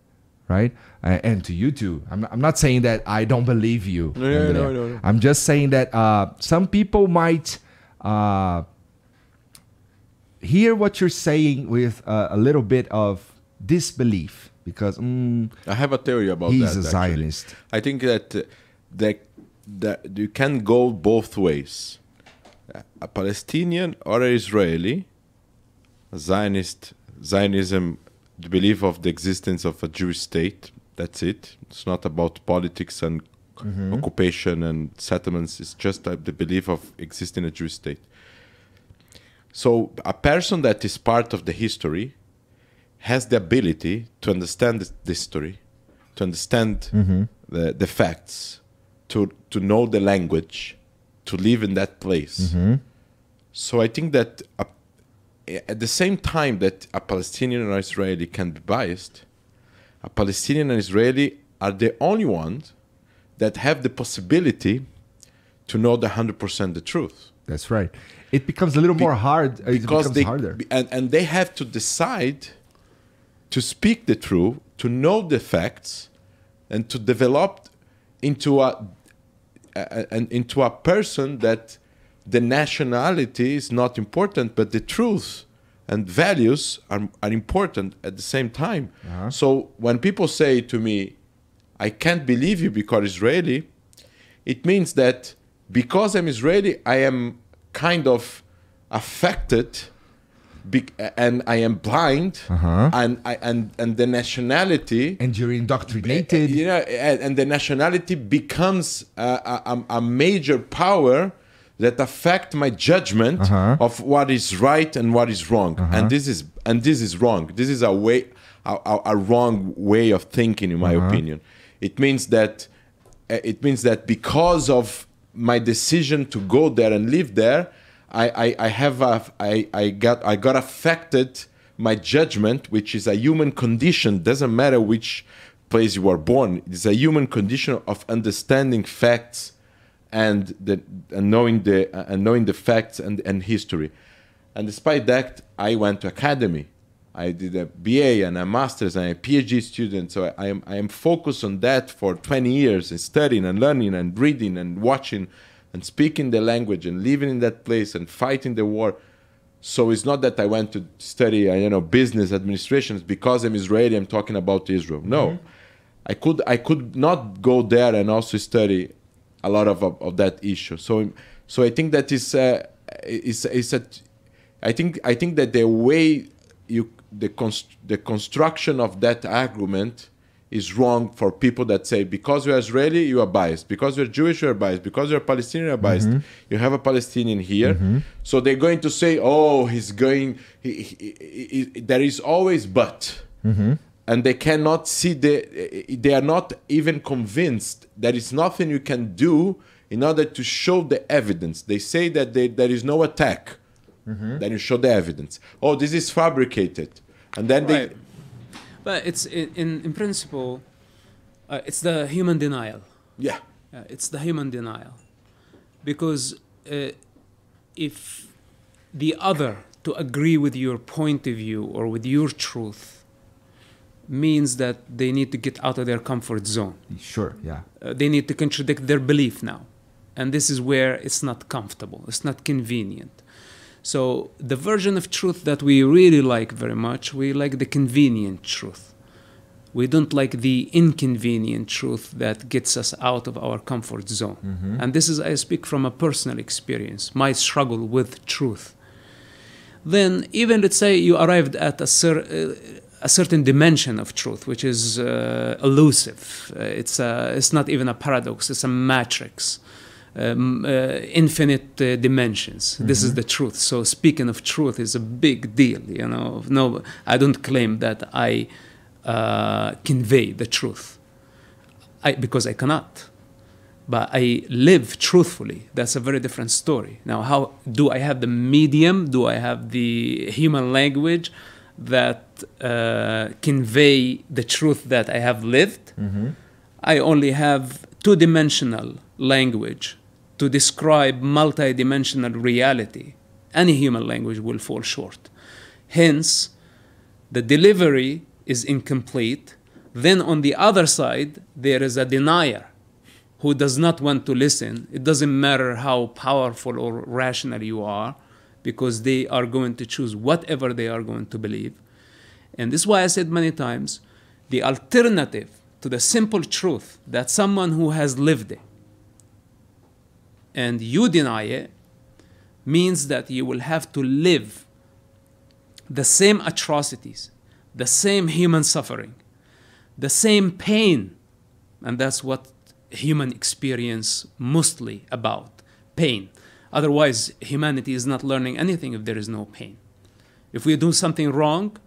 right? Uh, and to you too. I'm not, I'm not saying that I don't believe you. No, no, no, no, no, I'm just saying that uh, some people might uh, hear what you're saying with uh, a little bit of disbelief because mm, I have a theory about he's that. He's a Zionist. Actually. I think that uh, that that you can go both ways. A Palestinian or an Israeli, a Zionist Zionism, the belief of the existence of a Jewish state. That's it. It's not about politics and mm -hmm. occupation and settlements. It's just uh, the belief of existing a Jewish state so a person that is part of the history has the ability to understand the history, to understand mm -hmm. the, the facts, to to know the language, to live in that place. Mm -hmm. So I think that a, at the same time that a Palestinian or Israeli can be biased, a Palestinian and Israeli are the only ones that have the possibility to know the 100% the truth. That's right. It becomes a little Be more hard. Uh, it becomes they, harder. And, and they have to decide to speak the truth, to know the facts, and to develop into a, a, a, into a person that the nationality is not important, but the truth and values are, are important at the same time. Uh -huh. So when people say to me, I can't believe you because Israeli, it means that because I'm Israeli, I am kind of affected be- and I am blind, uh-huh. and I, and and the nationality and you're indoctrinated. Eh, eh, you know, eh, and, and the nationality becomes a, a, a, major power that affect my judgment uh-huh. of what is right and what is wrong. Uh-huh. And this is and this is wrong. This is a way a, a wrong way of thinking, in my uh-huh. opinion. It means that it means that because of my decision to go there and live there, I, I, I have a, I, I got I got affected my judgment, which is a human condition. Doesn't matter which place you were born. It's a human condition of understanding facts and the and knowing the and knowing the facts and, and history. And despite that, I went to academy. I did a BA and a master's and a PhD student. So I, am, I am focused on that for 20 years and studying and learning and reading and watching and speaking the language and living in that place and fighting the war. So it's not that I went to study, uh, you know, business administration because I'm Israeli. I'm talking about Israel. No, mm-hmm. I could I could not go there and also study a lot of, of, of that issue. So so I think that is uh, is is a I think I think that the way you the, const- the construction of that argument is wrong for people that say because you're Israeli you are biased because you're Jewish you are biased because you're Palestinian you are biased mm-hmm. you have a Palestinian here mm-hmm. so they're going to say oh he's going he, he, he, there is always but mm-hmm. and they cannot see the they are not even convinced there is nothing you can do in order to show the evidence they say that they, there is no attack mm-hmm. then you show the evidence oh this is fabricated and then right. they. But it's in in principle, uh, it's the human denial. Yeah. Uh, it's the human denial, because uh, if the other to agree with your point of view or with your truth means that they need to get out of their comfort zone. Sure. Yeah. Uh, they need to contradict their belief now, and this is where it's not comfortable. It's not convenient. So the version of truth that we really like very much, we like the convenient truth. We don't like the inconvenient truth that gets us out of our comfort zone. Mm -hmm. And this is, I speak from a personal experience, my struggle with truth. Then, even let's say you arrived at a, cer uh, a certain dimension of truth, which is uh, elusive, uh, it's, a, it's not even a paradox, it's a matrix um, uh, infinite uh, dimensions. Mm -hmm. This is mm-hmm. the truth. So speaking of truth is a big deal. You know, no, I don't claim that I uh, convey the truth, I, because I cannot. But I live truthfully. That's a very different story. Now, how do I have the medium? Do I have the human language that uh, convey the truth that I have lived? Mm -hmm. I only have two-dimensional language to describe multidimensional reality. Any human language will fall short. Hence, the delivery is incomplete. Then, on the other side, there is a denier who does not want to listen. It doesn't matter how powerful or rational you are, because they are going to choose whatever they are going to believe. And this is why I said many times the alternative to the simple truth that someone who has lived it, and you deny it means that you will have to live the same atrocities, the same human suffering, the same pain. And that's what human experience mostly about pain. Otherwise, humanity is not learning anything if there is no pain. If we do something wrong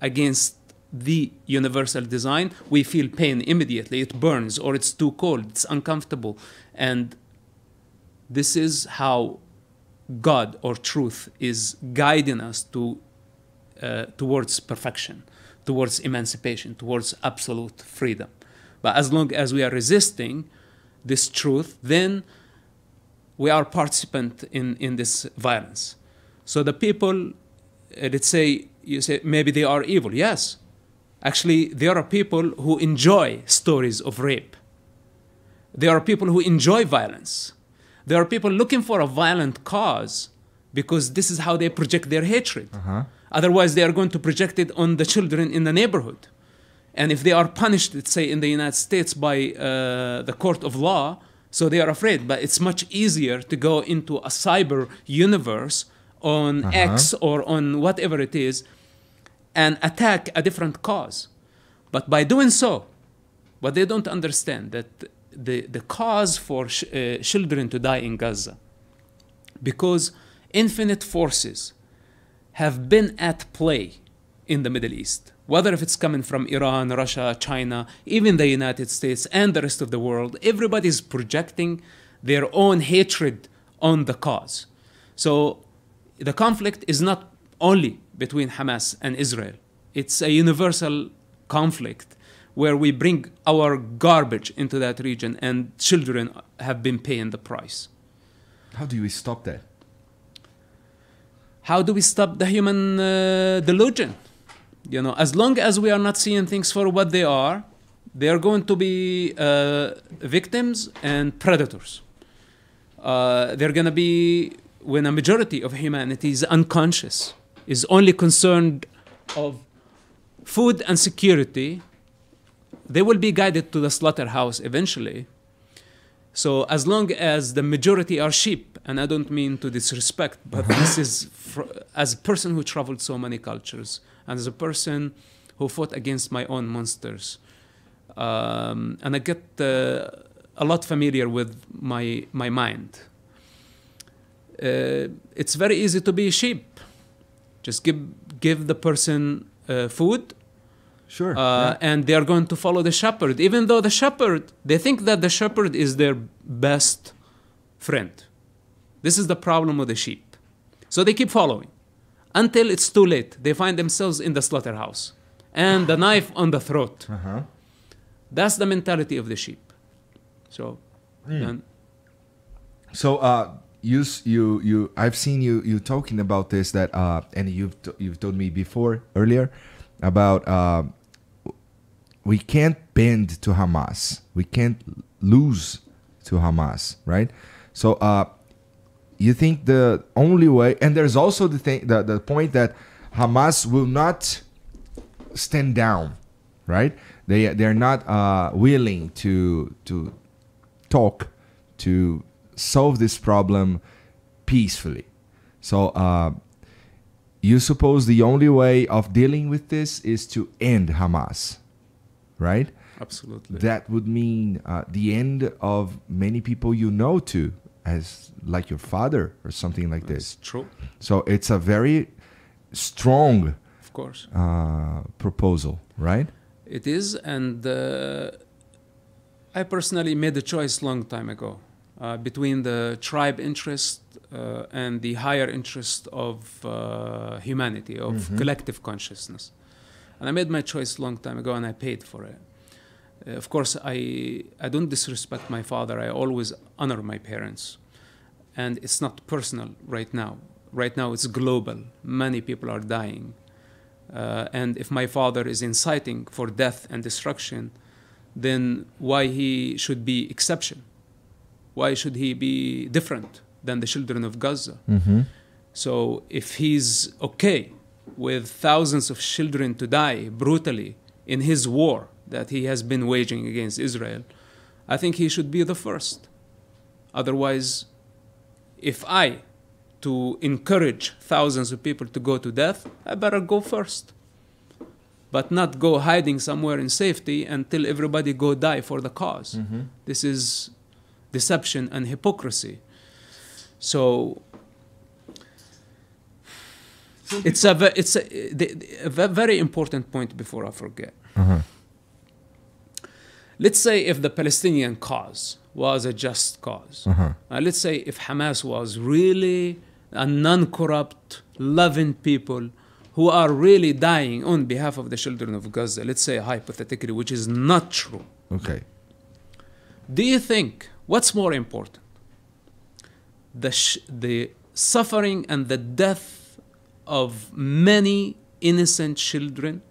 against the universal design, we feel pain immediately. It burns, or it's too cold, it's uncomfortable. And this is how God or truth is guiding us to uh, towards perfection, towards emancipation, towards absolute freedom. But as long as we are resisting this truth, then we are participant in, in this violence. So the people, uh, let's say, you say maybe they are evil. Yes. Actually, there are people who enjoy stories of rape. There are people who enjoy violence. There are people looking for a violent cause because this is how they project their hatred. Uh-huh. Otherwise, they are going to project it on the children in the neighborhood. And if they are punished, let's say in the United States by uh, the court of law, so they are afraid. But it's much easier to go into a cyber universe on uh-huh. X or on whatever it is and attack a different cause. But by doing so, what they don't understand that the, the cause for sh uh, children to die in Gaza because infinite forces have been at play in the Middle East. Whether if it's coming from Iran, Russia, China, even the United States and the rest of the world, everybody's projecting their own hatred on the cause. So the conflict is not only between Hamas and Israel, it's a universal conflict where we bring our garbage into that region and children have been paying the price. How do we stop that? How do we stop the human uh, delusion? You know, as long as we are not seeing things for what they are, they are going to be uh, victims and predators. Uh, they're going to be when a majority of humanity is unconscious, is only concerned of food and security, they will be guided to the slaughterhouse eventually. So as long as the majority are sheep, and I don't mean to disrespect, but uh-huh. this is as a person who traveled so many cultures, and as a person who fought against my own monsters, um, and I get uh, a lot familiar with my my mind. Uh, it's very easy to be sheep. Just give give the person uh, food Sure. Uh, yeah. And they are going to follow the shepherd, even though the shepherd, they think that the shepherd is their best friend. This is the problem with the sheep. So they keep following until it's too late. They find themselves in the slaughterhouse and the knife on the throat. Uh-huh. That's the mentality of the sheep. So, mm. so uh, you you you I've seen you you talking about this that uh, and you've t- you've told me before earlier about. Uh, we can't bend to Hamas. We can't lose to Hamas, right? So uh, you think the only way, and there's also the thing, the, the point that Hamas will not stand down, right? They they're not uh, willing to to talk to solve this problem peacefully. So. Uh, you suppose the only way of dealing with this is to end Hamas, right? Absolutely. That would mean uh, the end of many people you know too, as like your father or something like That's this. True. So it's a very strong, of course, uh, proposal, right? It is, and uh, I personally made a choice long time ago uh, between the tribe interest uh, and the higher interest of uh, humanity, of mm -hmm. collective consciousness. And I made my choice a long time ago, and I paid for it. Uh, of course, I I don't disrespect my father. I always honor my parents, and it's not personal right now. Right now, it's global. Many people are dying, uh, and if my father is inciting for death and destruction, then why he should be exception? Why should he be different than the children of Gaza? Mm-hmm. So if he's okay with thousands of children to die brutally in his war that he has been waging against Israel, I think he should be the first. Otherwise, if I to encourage thousands of people to go to death, I better go first. But not go hiding somewhere in safety until everybody go die for the because mm -hmm. This is deception and hypocrisy. So Mm-hmm. it's a it's a, a very important point before I forget. Mm-hmm. Let's say if the Palestinian cause was a just because uh-huh. Mm-hmm. uh let us say if Hamas was really a non-corrupt, loving people who are really dying on behalf of the children of Gaza, let's say hypothetically, which is not true. Okay. Do you think what's more important? The, sh- the suffering and the death of many innocent children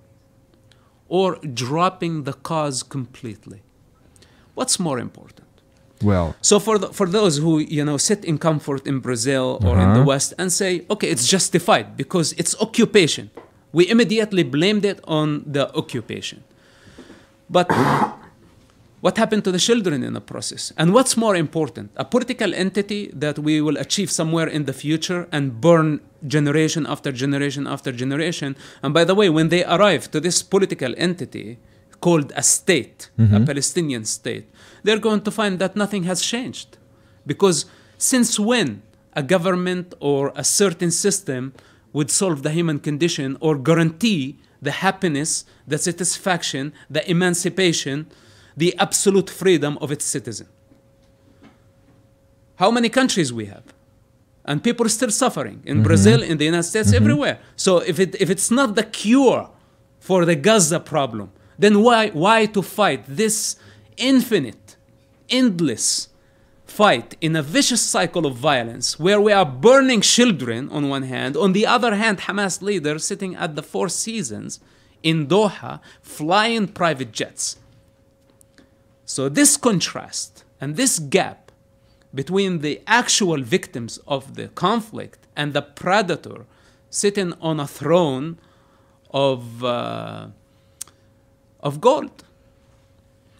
or dropping the cause completely? What's more important? Well, so for the, for those who you know sit in comfort in Brazil or uh -huh. in the uh-huh. West and say, okay, it's justified because it's occupation. We immediately blamed it on the occupation. But what happened to the children in the process? And what's more important, a political entity that we will achieve somewhere in the future and burn generation after generation after generation. And by the way, when they arrive to this political entity called a state, mm-hmm. a Palestinian state, they're going to find that nothing has changed. Because since when a government or a certain system would solve the human condition or guarantee the happiness, the satisfaction, the emancipation? the absolute freedom of its citizen. How many countries we have? And people are still suffering in mm -hmm. Brazil, in the United States, mm -hmm. everywhere. So if, it, if it's not the cure for the Gaza problem, then why, why to fight this infinite, endless fight in a vicious cycle of violence where we are burning children on one hand, on the other hand, Hamas leaders sitting at the Four Seasons in Doha flying private jets so this contrast and this gap between the actual victims of the conflict and the predator sitting on a throne of, uh, of gold.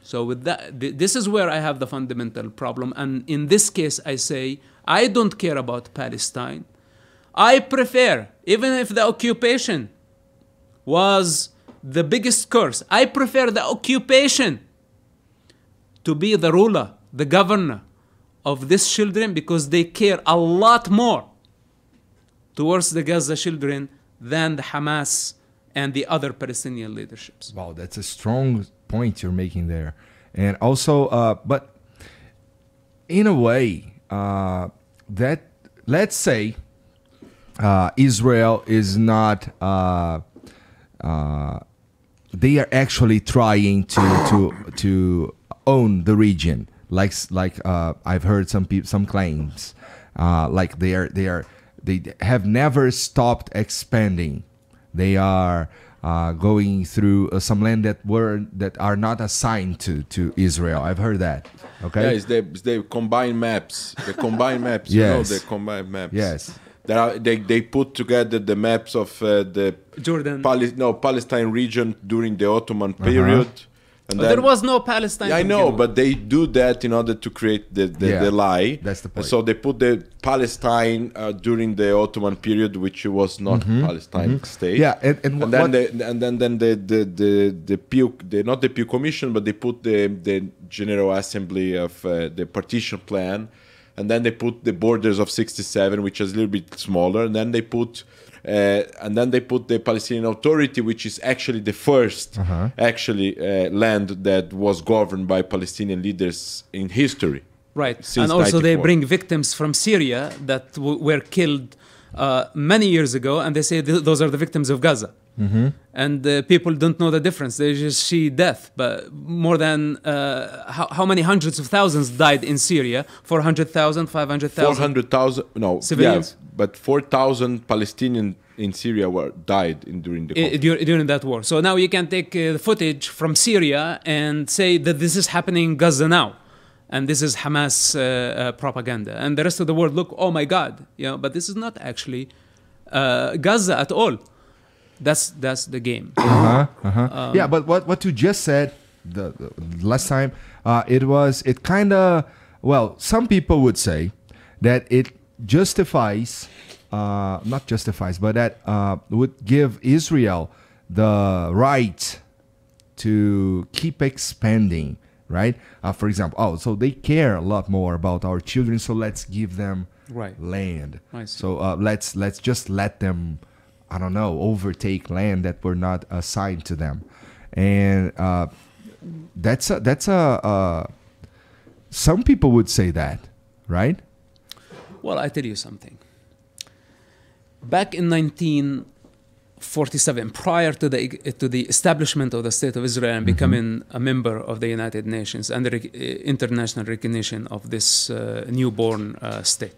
So with that, th this is where I have the fundamental problem. And in this case, I say, I don't care about Palestine. I prefer, even if the occupation was the biggest curse, I prefer the occupation to be the ruler, the governor of these children because they care a lot more towards the Gaza children than the Hamas and the other Palestinian leaderships. Wow, that's a strong point you're making there. And also, uh, but in a way, uh, that let's say uh, Israel is not. Uh, uh, they are actually trying to to to own the region, like like uh, I've heard some people some claims, uh, like they are they are they have never stopped expanding. They are uh, going through uh, some land that were that are not assigned to to Israel. I've heard that. Okay. Yeah, it's the it's the combined maps. The combined maps. yes. You know, the combined maps. Yes. Are, they, they put together the maps of uh, the Jordan Pali no Palestine region during the Ottoman period. Uh -huh. And then, there was no Palestine. Yeah, I know, but they do that in order to create the, the, yeah, the lie. That's the point. So they put the Palestine uh, during the Ottoman period, which was not mm-hmm, Palestine mm-hmm. state. Yeah, and, and, and then and then then the the the, the Pew, the, not the Pew Commission, but they put the the General Assembly of uh, the partition plan, and then they put the borders of '67, which is a little bit smaller, and then they put uh, and then they put the Palestinian Authority, which is actually the 1st uh-huh. uh -huh. actually land that was governed by Palestinian leaders in history. Right, Since and also 94. they bring victims from Syria that were killed uh, many years ago, and they say th those are the victims of Gaza. Mm-hmm. And uh, people don't know the difference. They just see death. But more than uh, how, how, many hundreds of thousands died in Syria? 400,000, 500,000? 400,000, no. Civilians? Yeah, but 4,000 Palestinians in Syria were died in, during the during, that war. So now you can take uh, the footage from Syria and say that this is happening in Gaza now and this is Hamas uh, uh, propaganda. And the rest of the world look, oh my God, you know, but this is not actually uh, Gaza at all. That's that's the game. Uh-huh, uh-huh. Um, yeah, but what what you just said the, the last time, uh, it was it kind of well, some people would say that it justifies, uh, not justifies, but that uh, would give Israel the right to keep expanding, right? Uh, for example, oh, so they care a lot more about our children, so let's give them right. land. So uh, let's let's just let them I don't know, overtake land that were not assigned to them. And uh, that's a, that's a, some people would say that, right? Well, I tell you something. Back in 1947, prior to the to the establishment of the state of Israel and mm -hmm. becoming a member of the United Nations and the international recognition of this uh, newborn uh, state,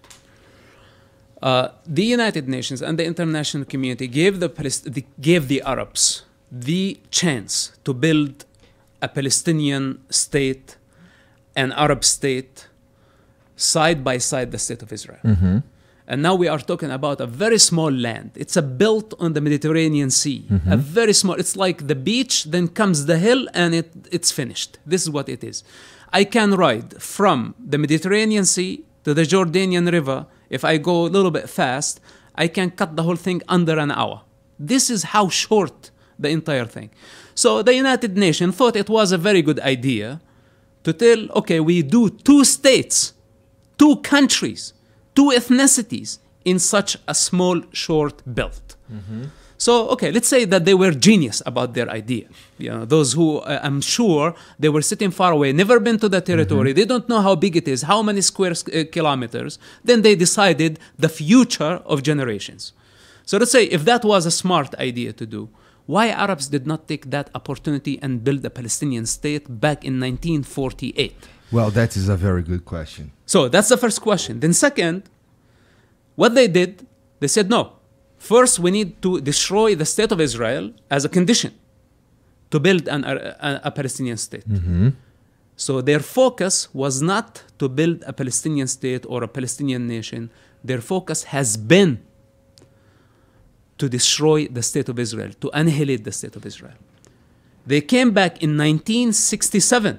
uh, the United Nations and the international community gave the, the, gave the Arabs the chance to build a Palestinian state, an Arab state, side by side the state of Israel. Mm -hmm. And now we are talking about a very small land. It's a built on the Mediterranean Sea. Mm -hmm. A very small. It's like the beach, then comes the hill, and it, it's finished. This is what it is. I can ride from the Mediterranean Sea to the Jordanian River if I go a little bit fast, I can cut the whole thing under an hour. This is how short the entire thing. So the United Nations thought it was a very good idea to tell, okay, we do two states, two countries, two ethnicities in such a small, short belt. Mm -hmm. So, okay, let's say that they were genius about their idea. You know, those who uh, I'm sure they were sitting far away, never been to the territory. Mm -hmm. They don't know how big it is, how many square uh, kilometers. Then they decided the future of generations. So let's say if that was a smart idea to do, why Arabs did not take that opportunity and build a Palestinian state back in 1948? Well, that is a very good question. So that's the first question. Then second, what they did, they said no First, we need to destroy the state of Israel as a condition to build an, uh, a, a, Palestinian state. Mm-hmm. So their focus was not to build a Palestinian state or a Palestinian nation. Their focus has been to destroy the state of Israel, to annihilate the state of Israel. They came back in 1967,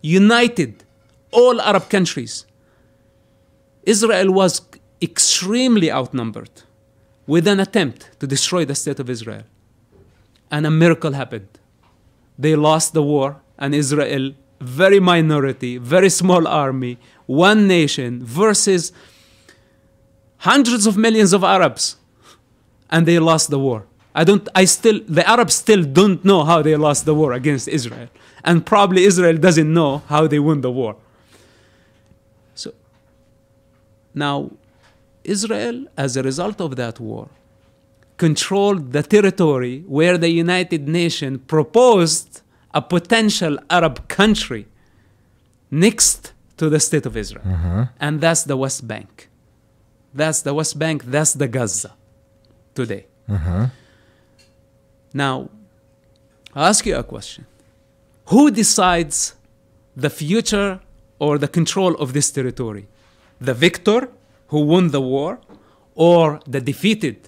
united all Arab countries. Israel was extremely outnumbered with an attempt to destroy the state of Israel. And a miracle happened. They lost the war, and Israel, very minority, very small army, one nation versus hundreds of millions of Arabs. And they lost the war. I don't, I still, the Arabs still don't know how they lost the war against Israel. And probably Israel doesn't know how they won the war. So now Israel, as a result of that war, controlled the territory where the United Nations proposed a potential Arab country next to the state of Israel. Uh mm-hmm. -huh. And that's the West Bank. That's the West Bank, that's the Gaza today. Uh mm-hmm. -huh. Now, I ask you a question Who decides the future or the control of this territory? The victor who won the war or the defeated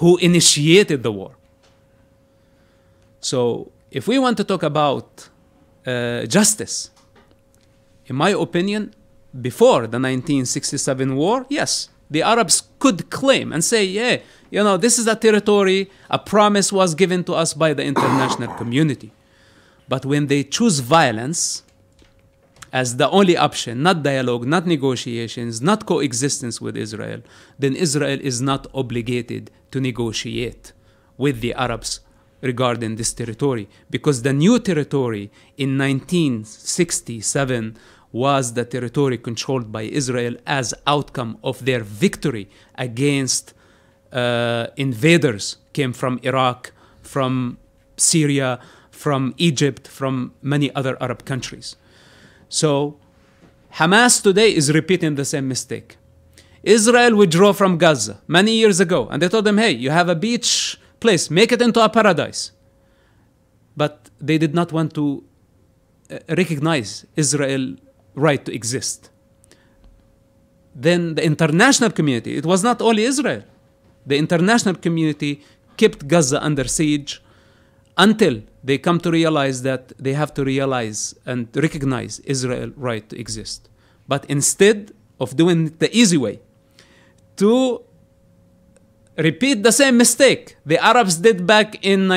who initiated the war. So, if we want to talk about uh, justice, in my opinion, before the 1967 war, yes, the Arabs could claim and say, yeah, you know, this is a territory, a promise was given to us by the international community. But when they choose violence, as the only option, not dialogue, not negotiations, not coexistence with Israel, then Israel is not obligated to negotiate with the Arabs regarding this territory because the new territory in 1967 was the territory controlled by Israel as outcome of their victory against uh, invaders came from Iraq, from Syria, from Egypt, from many other Arab countries. So Hamas today is repeating the same mistake. Israel withdrew from Gaza many years ago, and they told them, hey, you have a beach place, make it into a paradise. But they did not want to uh, recognize Israel's right to exist. Then the international community, it was not only Israel, the international community kept Gaza under siege until they come to realize that they have to realize and recognize Israel's right to exist. But instead of doing it the easy way, to repeat the same mistake the Arabs did back in 1948. Uh,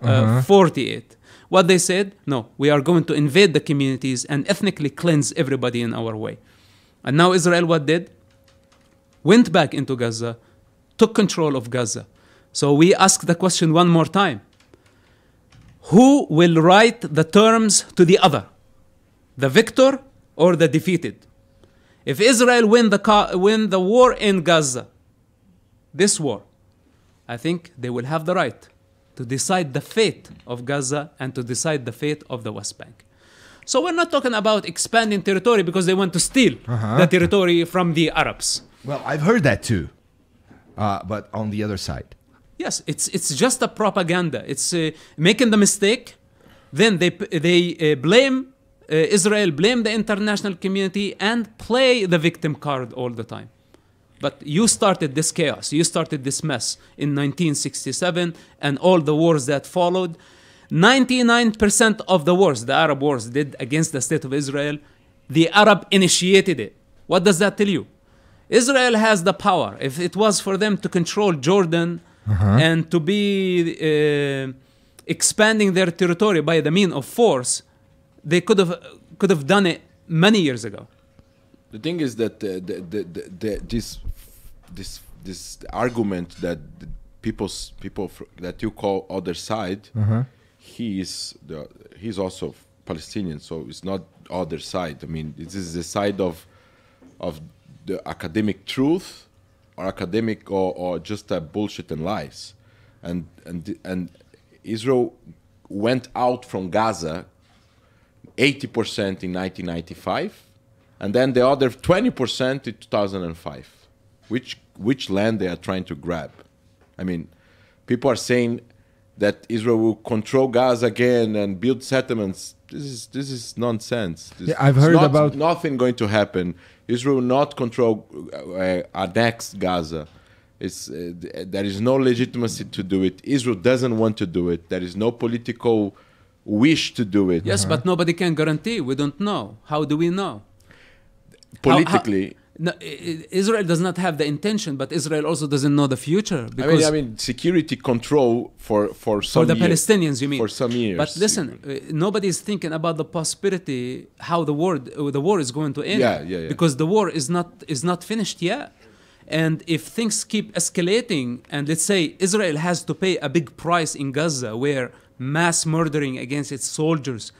uh, uh-huh. What they said, no, we are going to invade the communities and ethnically cleanse everybody in our way. And now Israel, what did? Went back into Gaza, took control of Gaza. So we ask the question one more time who will write the terms to the other, the victor or the defeated. If Israel win the, win the war in Gaza, this war, I think they will have the right to decide the fate of Gaza and to decide the fate of the West Bank. So we're not talking about expanding territory because they want to steal uh -huh. the territory from the Arabs. Well, I've heard that too, uh, but on the other side. Yes, it's it's just a propaganda. It's uh, making the mistake, then they they uh, blame uh, Israel, blame the international community, and play the victim card all the time. But you started this chaos. You started this mess in 1967 and all the wars that followed. 99% of the wars the Arab wars did against the state of Israel, the Arab initiated it. What does that tell you? Israel has the power. If it was for them to control Jordan, uh-huh. and to be uh, expanding their territory by the mean of force, they could have could have done it many years ago. The thing is that uh, the, the, the, this this this argument that people people that you call other side, uh-huh. he is the, he's also Palestinian, so it's not other side. I mean, this is the side of of the academic truth or academic or, or just uh, bullshit and lies. And, and, and Israel went out from Gaza 80% in 1995 and then the other 20% in 2005 which which land they are trying to grab i mean people are saying that israel will control gaza again and build settlements this is this is nonsense. This, yeah, I've heard not, about nothing going to happen. Israel not control uh, uh, annex Gaza. It's uh, there is no legitimacy to do it. Israel doesn't want to do it. There is no political wish to do it. Yes, uh-huh. but nobody can guarantee. We don't know. How do we know? Politically. How, how no, Israel does not have the intention, but Israel also doesn't know the future. I mean, I mean, security control for for some for the years, Palestinians, you mean? For some years. But listen, uh, nobody is thinking about the possibility how the war uh, the war is going to end. Yeah, yeah, yeah. Because the war is not is not finished yet, and if things keep escalating, and let's say Israel has to pay a big price in Gaza, where mass murdering against its soldiers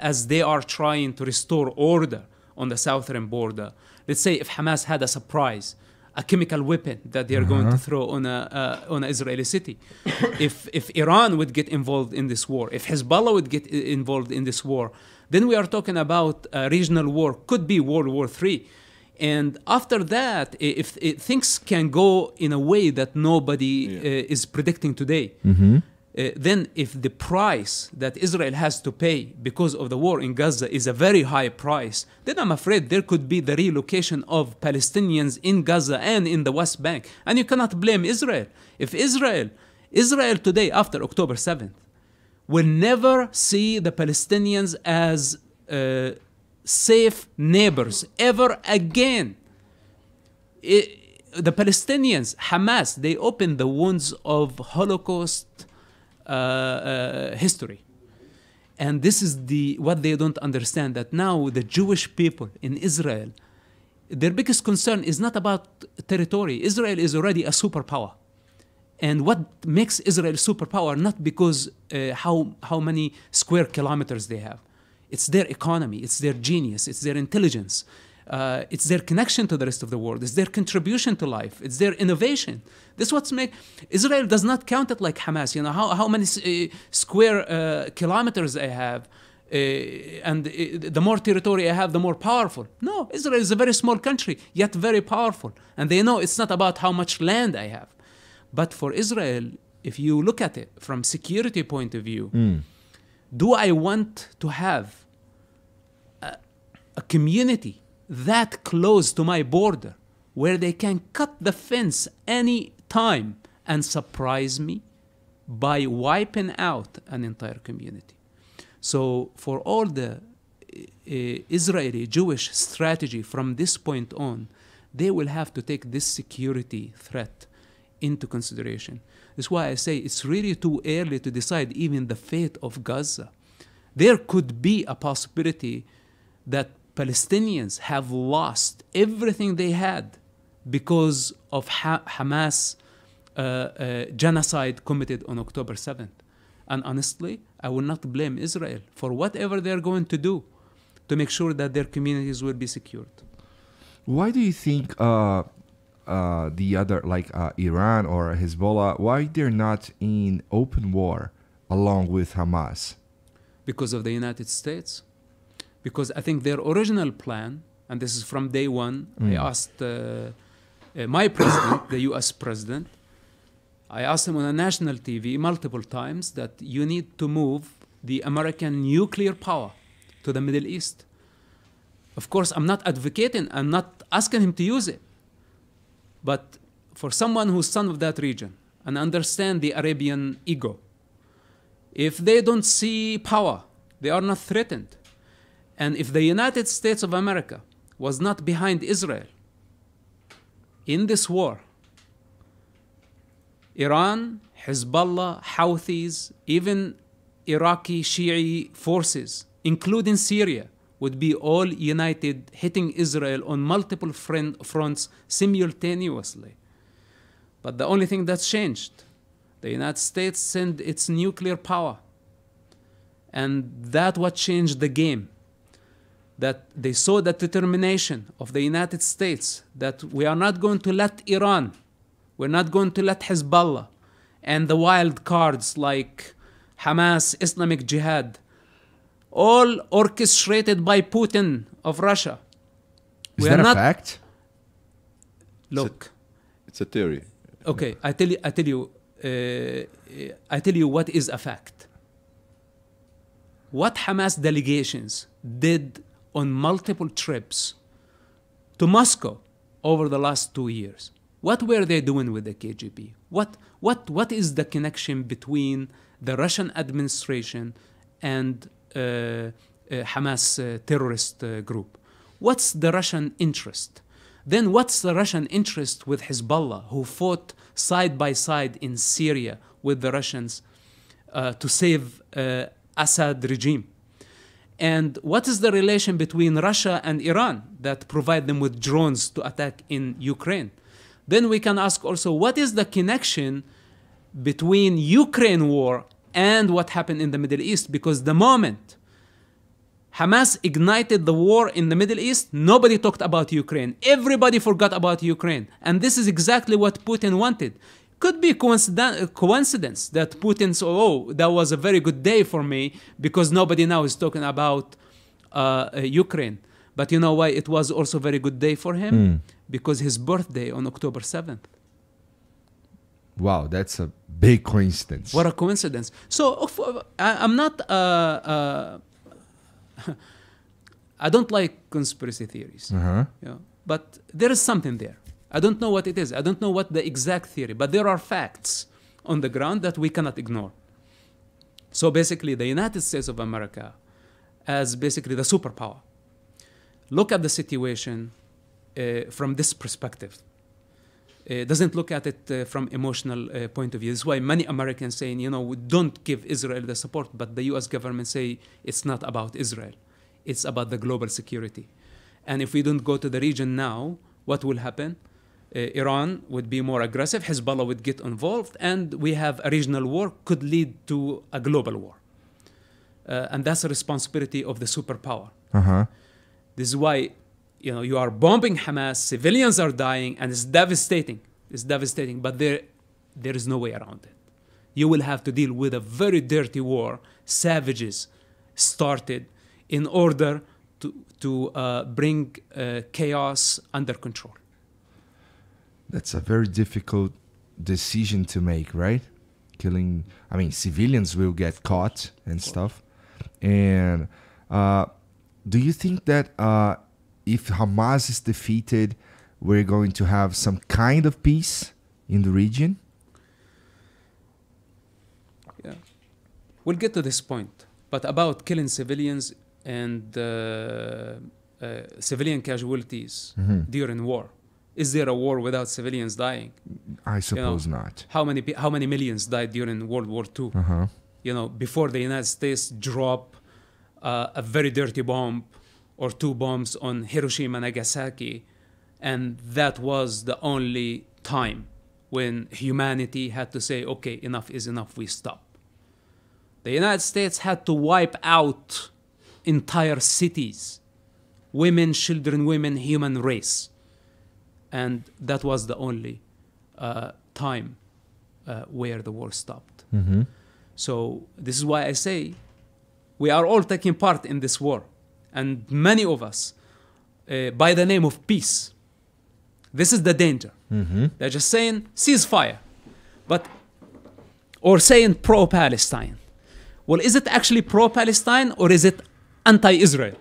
as they are trying to restore order on the southern border let's say if Hamas had a surprise, a chemical weapon that they are uh-huh. going to uh-huh. throw on a uh, on an Israeli city. if if Iran would get involved in this war, if Hezbollah would get uh, involved in this war, then we are talking about a regional war. Could be World War Three. And after that, if, if, things can go in a way that nobody yeah. uh, is predicting today, mm-hmm. Uh, then if the price that Israel has to pay because of the war in Gaza is a very high price, then I'm afraid there could be the relocation of Palestinians in Gaza and in the West Bank. And you cannot blame Israel. If Israel, Israel today after October 7th, will never see the Palestinians as uh, safe neighbors ever again. It, the Palestinians, Hamas, they opened the wounds of Holocaust uh, uh, history. And this is the what they don't understand that now the Jewish people in Israel, their biggest concern is not about territory. Israel is already a superpower. And what makes Israel superpower not because uh, how how many square kilometers they have. It's their economy, it's their genius, it's their intelligence, uh, it's their connection to the rest of the world. It's their contribution to life. It's their innovation. This what's made Israel does not count it like Hamas. You know how how many uh, square uh, kilometers they have. Uh, and uh, the more territory I have, the more powerful. No, Israel is a very small country, yet very powerful. And they know it's not about how much land I have. But for Israel, if you look at it from security point of view, mm. do I want to have a, a community that close to my border where they can cut the fence any time and surprise me by wiping out an entire community. So, for all the eh, eh, Israeli Jewish strategy from this point on, they will have to take this security threat into consideration. That's why I say it's really too early to decide even the fate of Gaza. There could be a possibility that Palestinians have lost everything they had because of ha Hamas uh, uh, genocide committed on October 7th. And honestly, I will not blame Israel for whatever they're going to do to make sure that their communities will be secured. Why do you think uh, uh the other, like uh, Iran or Hezbollah, why they're not in open war along with Hamas? Because of the United States because I think their original plan, and this is from day one, mm. I asked uh, uh, my president, the US president, I asked him on a national TV multiple times that you need to move the American nuclear power to the Middle East. Of course, I'm not advocating, I'm not asking him to use it. But for someone who's son of that region and understand the Arabian ego, if they don't see power, they are not threatened and if the United States of America was not behind Israel in this war, Iran, Hezbollah, Houthis, even Iraqi Shi'i forces, including Syria, would be all united hitting Israel on multiple fronts simultaneously. But the only thing that's changed, the United States sent its nuclear power. And that what changed the game that they saw the determination of the United States that we are not going to let Iran, we're not going to let Hezbollah and the wild cards like Hamas, Islamic Jihad, all orchestrated by Putin of Russia. Is we that are a not, fact? Look, it's a, it's a, theory. Okay, I tell you, I tell you, uh, I tell you what is a fact. What Hamas delegations did on multiple trips to Moscow over the last two years. What were they doing with the KGB? What, what, what is the connection between the Russian administration and uh, uh Hamas uh, terrorist uh, group? What's the Russian interest? Then what's the Russian interest with Hezbollah, who fought side by side in Syria with the Russians uh, to save Assad regime? And what is the relation between Russia and Iran that provide them with drones to attack in Ukraine? Then we can ask also what is the connection between Ukraine war and what happened in the Middle East? Because the moment Hamas ignited the war in the Middle East, nobody talked about Ukraine. Everybody forgot about Ukraine. And this is exactly what Putin wanted. Could be coincidence that Putin oh, that was a very good day for me because nobody now is talking about uh, Ukraine. But you know why it was also a very good day for him? Mm. Because his birthday on October 7th. Wow, that's a big coincidence. What a coincidence. So uh, I'm not. Uh, uh, I don't like conspiracy theories. Uh-huh. You know, but there is something there. I don't know what it is. I don't know what the exact theory, but there are facts on the ground that we cannot ignore. So basically, the United States of America, as basically the superpower, look at the situation uh, from this perspective. Uh, doesn't look at it uh, from emotional uh, point of view. That's why many Americans saying, you know, we don't give Israel the support, but the U.S. government say it's not about Israel, it's about the global security. And if we don't go to the region now, what will happen? Uh, Iran would be more aggressive, Hezbollah would get involved, and we have a regional war could lead to a global war. Uh, and that's a responsibility of the superpower. Uh-huh. This is why you know you are bombing Hamas, civilians are dying, and it's devastating. It's devastating, but there there is no way around it. You will have to deal with a very dirty war, savages started in order to, to uh, bring uh, chaos under control. That's a very difficult decision to make, right? Killing, I mean, civilians will get caught and stuff. And uh, do you think that uh, if Hamas is defeated, we're going to have some kind of peace in the region? Yeah. We'll get to this point. But about killing civilians and uh, uh civilian casualties mm -hmm. during war is there a war without civilians dying? I suppose you know, not. How many how many millions died during World War II? Uh-huh. You know, before the United States drop uh, a very dirty bomb or two bombs on Hiroshima and Nagasaki, and that was the only time when humanity had to say, "Okay, enough is enough. We stop." The United States had to wipe out entire cities, women, children, women, human race and that was the only uh, time uh, where the war stopped. Mm-hmm. So this is why I say we are all taking part in this war, and many of us, uh, by the name of peace. This is the danger. Mm-hmm. They're just saying ceasefire, but or saying pro-Palestine. Well, is it actually pro-Palestine or is it anti-Israel?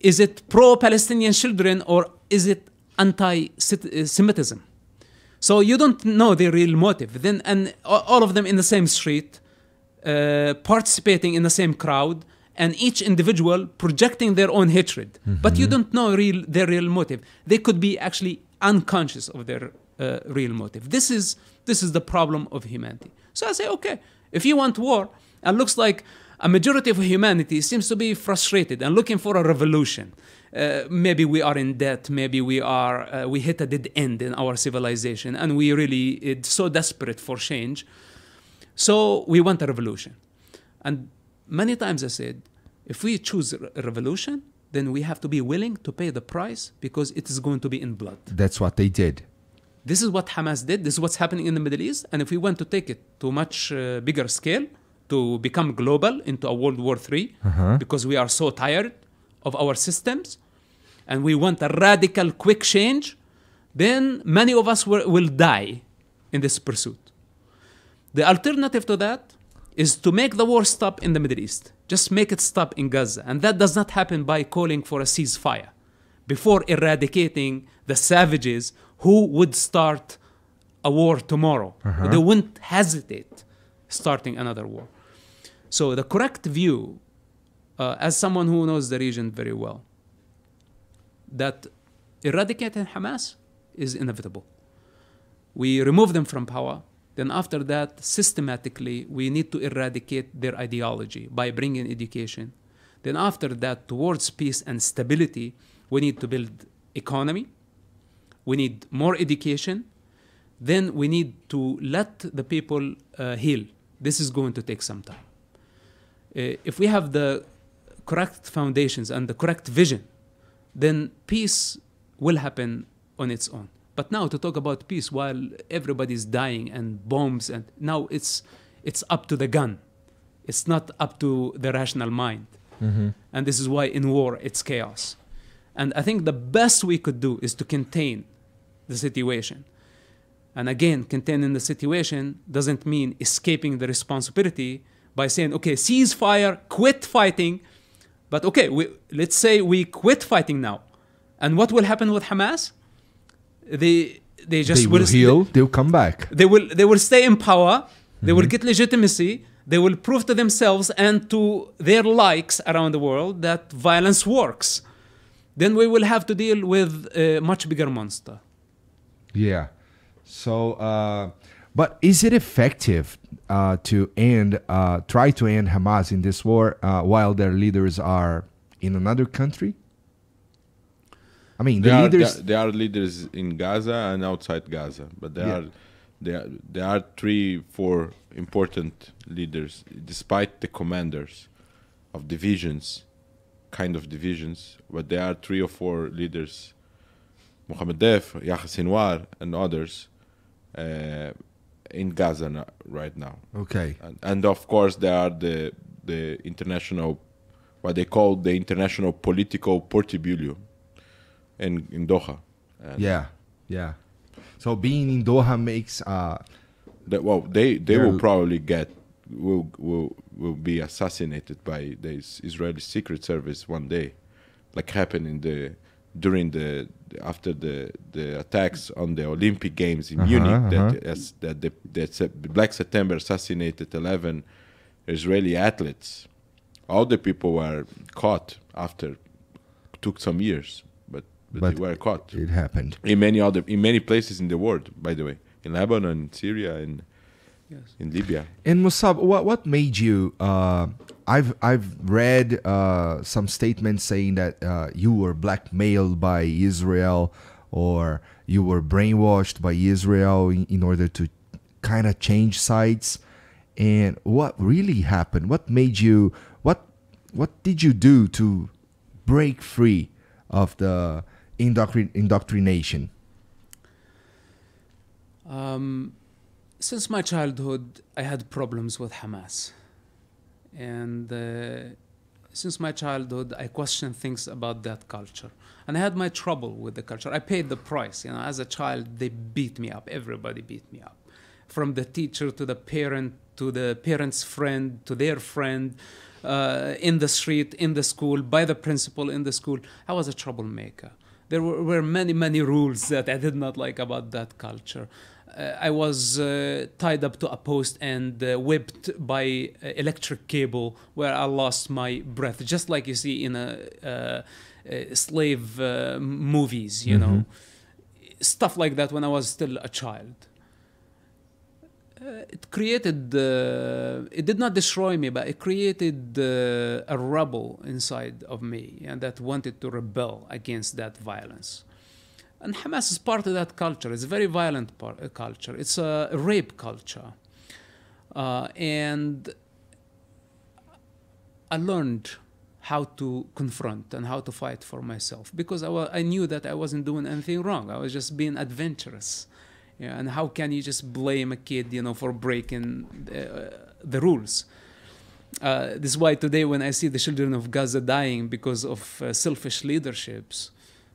Is it pro-Palestinian children or is it anti Semitism. So you don't know the real motive. Then, and all of them in the same street, uh, participating in the same crowd, and each individual projecting their own hatred. Mm -hmm. But you don't know real their real motive. They could be actually unconscious of their uh, real motive. This is this is the problem of humanity. So I say, okay, if you want war, and looks like a majority of humanity seems to be frustrated and looking for a revolution. Uh, maybe we are in debt, maybe we are uh, we hit a dead end in our civilization, and we really it's so desperate for change. So we want a revolution, and many times I said, if we choose a revolution, then we have to be willing to pay the price because it is going to be in blood. That's what they did. This is what Hamas did. This is what's happening in the Middle East, and if we want to take it to much uh, bigger scale to become global into a World War III uh-huh. because we are so tired of our systems and we want a radical quick change, then many of us were, will die in this pursuit. The alternative to that is to make the war stop in the Middle East. Just make it stop in Gaza. And that does not happen by calling for a ceasefire before eradicating the savages who would start a war tomorrow. Uh-huh. They wouldn't hesitate starting another war. So the correct view, uh, as someone who knows the region very well, that eradicating Hamas is inevitable. We remove them from power. Then after that, systematically, we need to eradicate their ideology by bringing education. Then after that, towards peace and stability, we need to build economy. We need more education. Then we need to let the people uh, heal. This is going to take some time if we have the correct foundations and the correct vision, then peace will happen on its own. But now to talk about peace while everybody's dying and bombs and now it's it's up to the gun. It's not up to the rational mind. Mm-hmm. And this is why in war it's chaos. And I think the best we could do is to contain the situation. And again, containing the situation doesn't mean escaping the responsibility by saying, okay, ceasefire, quit fighting. But okay, we, let's say we quit fighting now. And what will happen with Hamas? They they just they will, will heal. They, will come back. They will they will stay in power. They mm -hmm. will mhm. get legitimacy. They will prove to themselves and to their likes around the world that violence works. Then we will have to deal with a uh, much bigger monster. Yeah. So, uh, but is it effective uh, to end, uh, try to end Hamas in this war uh, while their leaders are in another country? I mean, the leaders. Are, they are leaders in Gaza and outside Gaza, but there yeah. are there there are three, four important leaders, despite the commanders of divisions, kind of divisions. But there are three or four leaders, Mohammed Def, Yahya Sinwar, and others, uh, in Gaza right now. Okay. And, and, of course, there are the the international, what they call the international political portfolio, in in Doha. And yeah, yeah. So being in Doha makes uh. well, they they will probably get will will will be assassinated by the Israeli Secret Service one day, like happened in the during the after the the attacks on the Olympic Games in uh -huh, Munich uh -huh. that uh-huh. as, that the that Black September assassinated eleven Israeli athletes. All the people were caught after took some years, but, but, but they were caught. It happened in many other in many places in the world, by the way, in Lebanon, Syria, in Yes. In Libya. And Musab, what, what made you? Uh, I've I've read uh, some statements saying that uh, you were blackmailed by Israel, or you were brainwashed by Israel in, in order to kind of change sides. And what really happened? What made you? What what did you do to break free of the indoctrin- indoctrination? Um, since my childhood, I had problems with Hamas. And uh, since my childhood, I questioned things about that culture. And I had my trouble with the culture. I paid the price. You know, as a child, they beat me up. Everybody beat me up. From the teacher to the parent to the parent's friend to their friend. Uh, in the street, in the school, by the principal in the school. I was a troublemaker. There were, were, many, many rules that I did not like about that culture. Uh, I was uh, tied up to a post and uh, whipped by electric cable, where I lost my breath, just like you see in a slave movies, you mm-hmm. know, stuff like that. When I was still a child. Uh, it created uh, it did not destroy me but it created uh, a rebel inside of me and that wanted to rebel against that violence and Hamas is part of that culture. It's a very violent part, uh, culture. It's a rape culture. Uh, and I learned how to confront and how to fight for myself because I, I knew that I wasn't doing anything wrong. I was just being adventurous. Yeah, and how can you just blame a kid, you know, for breaking the, uh, the rules? Uh, this is why today when I see the children of Gaza dying because of uh, selfish leaderships,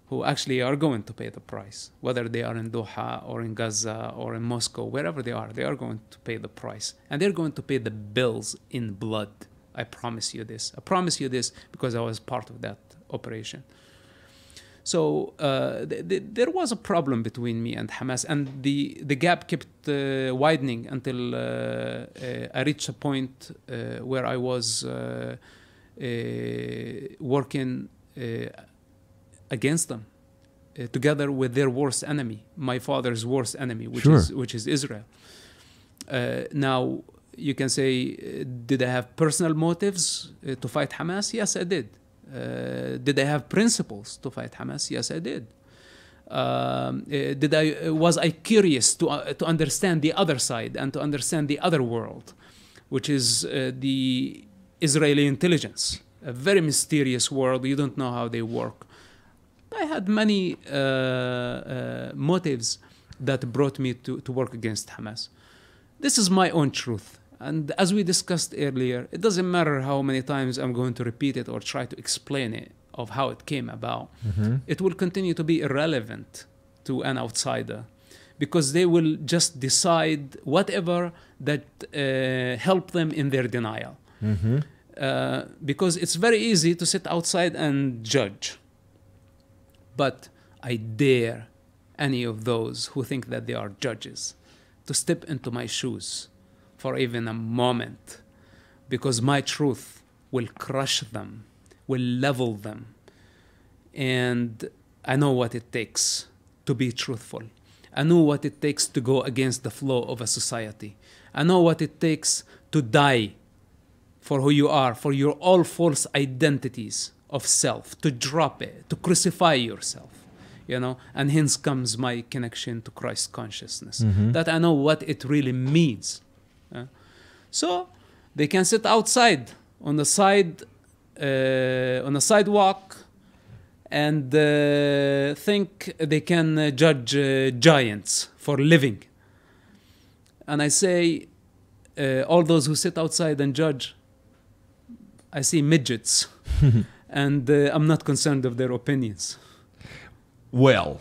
who actually are going to pay the price, whether they are in Doha or in Gaza or in Moscow, wherever they are, they are going to pay the price. And they're going to pay the bills in blood. I promise you this. I promise you this because I was part of that operation. So uh, th th there was a problem between me and Hamas, and the, the gap kept uh, widening until uh, uh I reached a point uh, where I was uh, working against them, uh, together with their worst enemy, my father's worst enemy, which sure. is which is Israel. Uh, now you can say, uh, did I have personal motives uh, to fight Hamas? Yes, I did. Uh, did I have principles to fight Hamas? Yes, I did. Um, uh, did I was I curious to to understand the other side and to understand the other world, which is the Israeli intelligence, a very mysterious world. You don't know how they work I had many uh, uh, motives that brought me to, to work against Hamas. This is my own truth. And as we discussed earlier, it doesn't matter how many times I'm going to repeat it or try to explain it of how it came about. Mm-hmm. It will continue to be irrelevant to an outsider because they will just decide whatever that uh, help them in their denial. Mm-hmm. Uh, because it's very easy to sit outside and judge but I dare any of those who think that they are judges to step into my shoes for even a moment because my truth will crush them, will level them. And I know what it takes to be truthful. I know what it takes to go against the flow of a society. I know what it takes to die for who you are, for your all false identities of self, to drop it, to crucify yourself, you know, and hence comes my connection to Christ consciousness. Mm-hmm. That I know what it really means. so they can sit outside on the side, uh, on the sidewalk, and uh, think they can uh, judge uh, giants for living. And I say, uh, all those who sit outside and judge, I see midgets. and uh, I'm not concerned of their opinions. Well,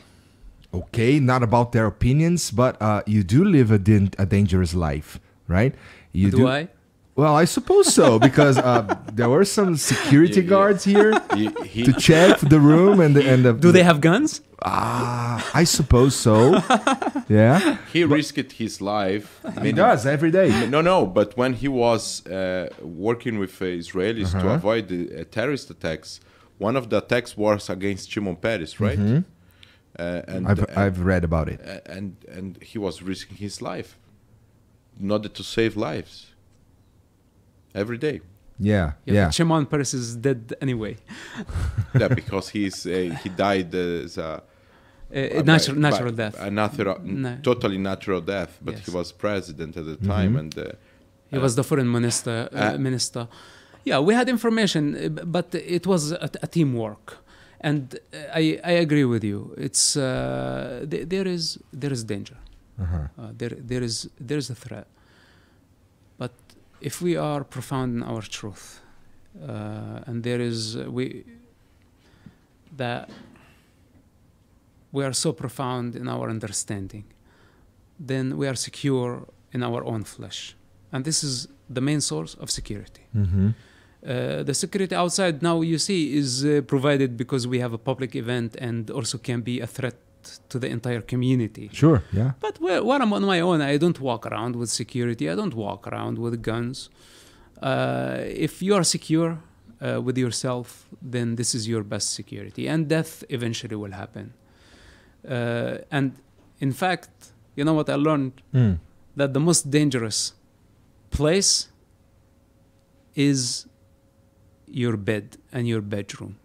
okay, not about their opinions, but uh, you do live a, a dangerous life, right? You do, do I? Well, I suppose so because uh, there were some security yeah, guards yeah. here he, he, to check the room and the, and the, Do they have guns? Ah, I suppose so. yeah. He but, risked his life. He does every day. No, no, but when he was uh, working with uh, Israelis uh -huh. to uh-huh. avoid the, uh, terrorist attacks, one of the attacks was against Shimon Peres, right? Mm -hmm. and I've, and, I've read about it. And and he was risking his life in order to save lives every day. Yeah, yeah. yeah. Shimon Peres is dead anyway. yeah, because he's uh, he died as a, uh, a natural by, natural by death, a natural, no. totally natural death. But yes. he was president at the time, mm -hmm. and uh, he was the foreign minister. Uh, uh minister. Yeah, we had information, uh, but it was a, a teamwork, and I I agree with you. It's th there is there is danger. -huh. there there is there is a threat if we are profound in our truth, uh, and there is uh, we that we are so profound in our understanding, then we are secure in our own flesh, and this is the main source of security. Mm-hmm. Uh, the security outside now you see is uh, provided because we have a public event and also can be a threat to the entire community. Sure, yeah. But when I'm on my own, I don't walk around with security. I don't walk around with guns. Uh, if you are secure uh, with yourself, then this is your best security, and death eventually will happen. Uh, and in fact, you know what I learned? Mm. That the most dangerous place is your bed and your bedroom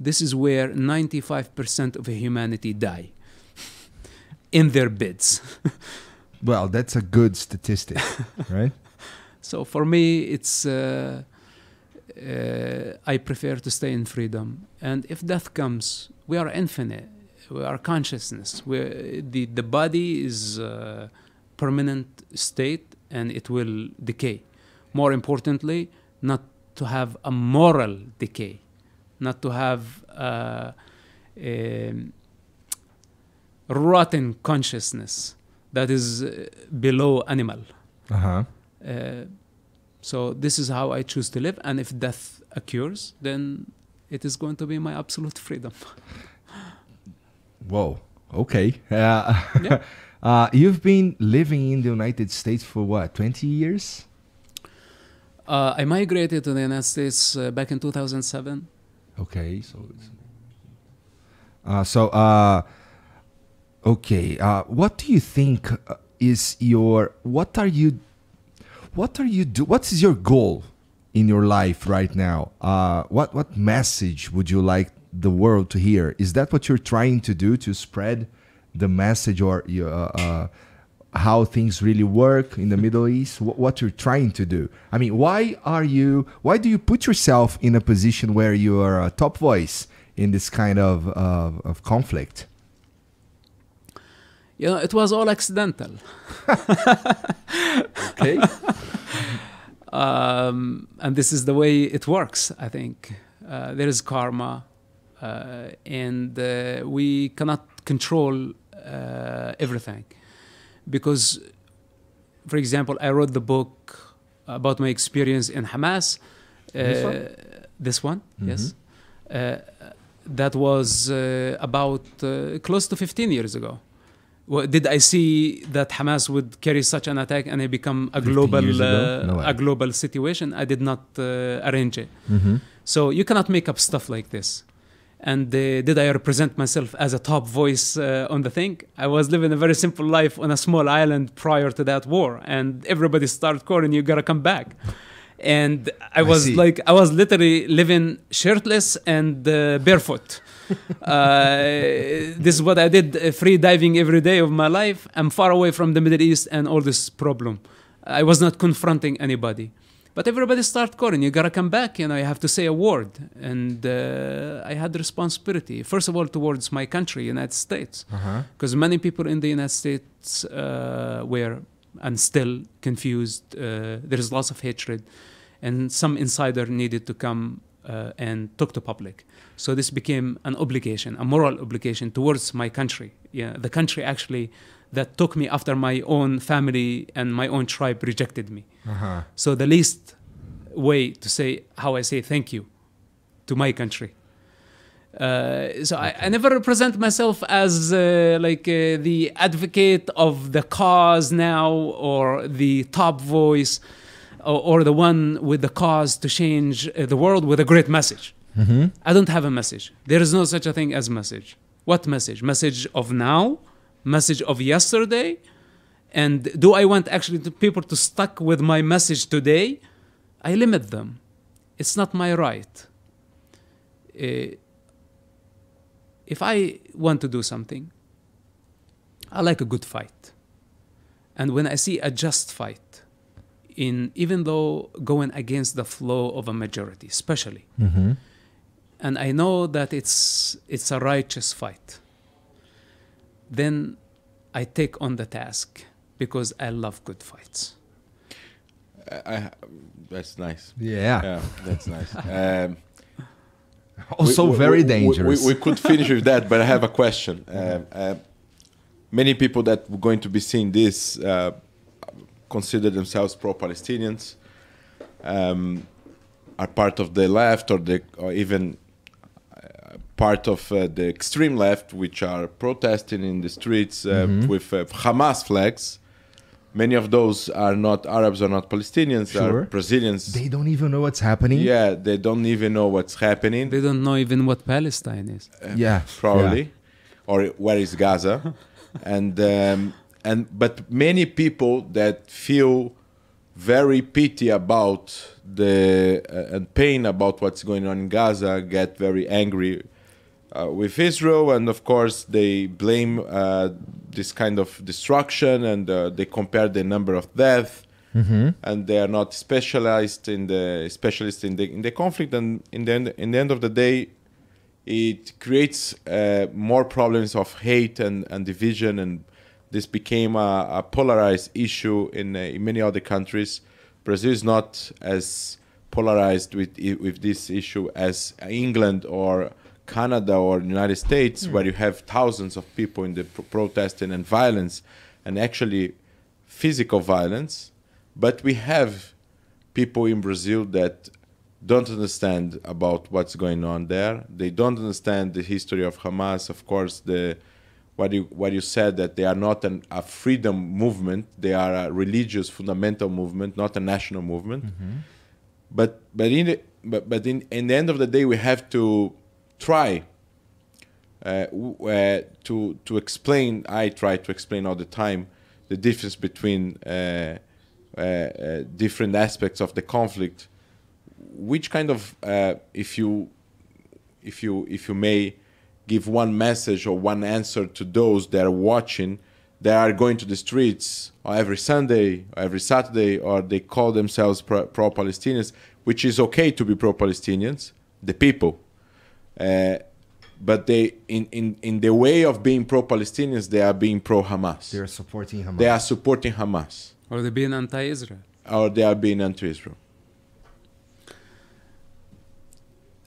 this is where 95% of humanity die in their beds. well, that's a good statistic, right? so for me, it's uh, uh, I prefer to stay in freedom. And if death comes, we are infinite. We are consciousness. we the the body is a permanent state, and it will decay. More importantly, not to have a moral decay not to have uh, a rotten consciousness that is uh, below animal. Uh-huh. Uh, so this is how I choose to live, and if death occurs, then it is going to be my absolute freedom. Whoa. Okay. Uh, yeah. uh, you've been living in the United States for what, 20 years? Uh, I migrated to the United States uh, back in 2007. Okay, so uh, so uh, okay, uh, what do you think uh, is your what are you what are you do what is your goal in your life right now? Uh, what what message would you like the world to hear? Is that what you're trying to do to spread the message or your uh, how things really work in the mm-hmm. Middle East, what you're trying to do. I mean, why are you, why do you put yourself in a position where you are a top voice in this kind of, uh, of conflict? You know, it was all accidental. okay. um, and this is the way it works, I think. Uh, there is karma, uh, and uh, we cannot control uh, everything because, for example, I wrote the book about my experience in Hamas. This one? Uh, this one, mm-hmm. yes. Uh, that was uh, about close to 15 years ago. Well, did I see that Hamas would carry such an attack and it become a global uh, no a global situation? I did not uh, arrange it. Mm-hmm. So you cannot make up stuff like this and uh, did I represent myself as a top voice uh, on the thing? I was living a very simple life on a small island prior to that war, and everybody started calling, "You gotta come back." And I was I like, I was literally living shirtless and uh, barefoot. Uh, this is what I did: uh, free diving every day of my life. I'm far away from the Middle East and all this problem. I was not confronting anybody. But everybody start calling. You gotta come back. You know, you have to say a word. And uh, I had responsibility first of all towards my country, United States, because uh-huh. uh -huh. many people in the United States uh, were and still confused. Uh, there is lots of hatred, and some insider needed to come uh, and talk to public. So this became an obligation, a moral obligation towards my country. Yeah, the country actually that took me after my own family and my own tribe rejected me. Uh-huh. So the least way to say how I say thank you to my country. Uh, so okay. I, I, never present myself as uh, like uh, the advocate of the cause now or the top voice or, or the one with the cause to change uh, the world with a great message. Mm-hmm. I don't have a message. There is no such a thing as message. What message? Message of now message of yesterday? And do I want actually the people to stuck with my message today? I limit them. It's not my right. Eh, if I want to do something, I like a good fight. And when I see a just fight, in even though going against the flow of a majority, especially, mm-hmm. and I know that it's it's a righteous fight then I take on the task because I love good fights. I, that's nice. Yeah. Yeah, that's nice. Um, also we, we, very dangerous. We, we, could finish with that, but I have a question. Uh, uh, many people that were going to be seeing this uh, consider themselves pro-Palestinians, um, are part of the left or the or even part of uh, the extreme left, which are protesting in the streets uh, mm-hmm. with uh, Hamas flags. Many of those are not Arabs or not Palestinians, sure. are Brazilians. They don't even know what's happening. Yeah, they don't even know what's happening. They don't know even what Palestine is. Uh, yeah, probably, yeah. or where is Gaza, and um, and but many people that feel very pity about the uh, and pain about what's going on in Gaza get very angry uh, with Israel, and of course they blame uh, this kind of destruction, and uh, they compare the number of deaths, mm-hmm. and they are not specialized in the specialist in the in the conflict, and in the end, in the end of the day, it creates uh, more problems of hate and, and division, and this became a, a polarized issue in, uh, in many other countries. Brazil is not as polarized with with this issue as England or Canada or United States, mm. where you have thousands of people in the pro- protesting and violence, and actually physical violence, but we have people in Brazil that don't understand about what's going on there. They don't understand the history of Hamas. Of course, the what you what you said that they are not an, a freedom movement. They are a religious fundamental movement, not a national movement. Mm-hmm. But but in the, but, but in, in the end of the day, we have to try uh, uh, to to explain. I try to explain all the time the difference between uh, uh, uh different aspects of the conflict. Which kind of, uh, if you, if you, if you may, give one message or one answer to those that are watching, that are going to the streets every Sunday, every Saturday, or they call themselves pro-Palestinians, which is okay to be pro-Palestinians, the people, uh, but they in, in, in the way of being pro-Palestinians, they are being pro-Hamas. They are supporting Hamas. They are supporting Hamas. Or they're being anti-Israel. Or they are being anti-Israel.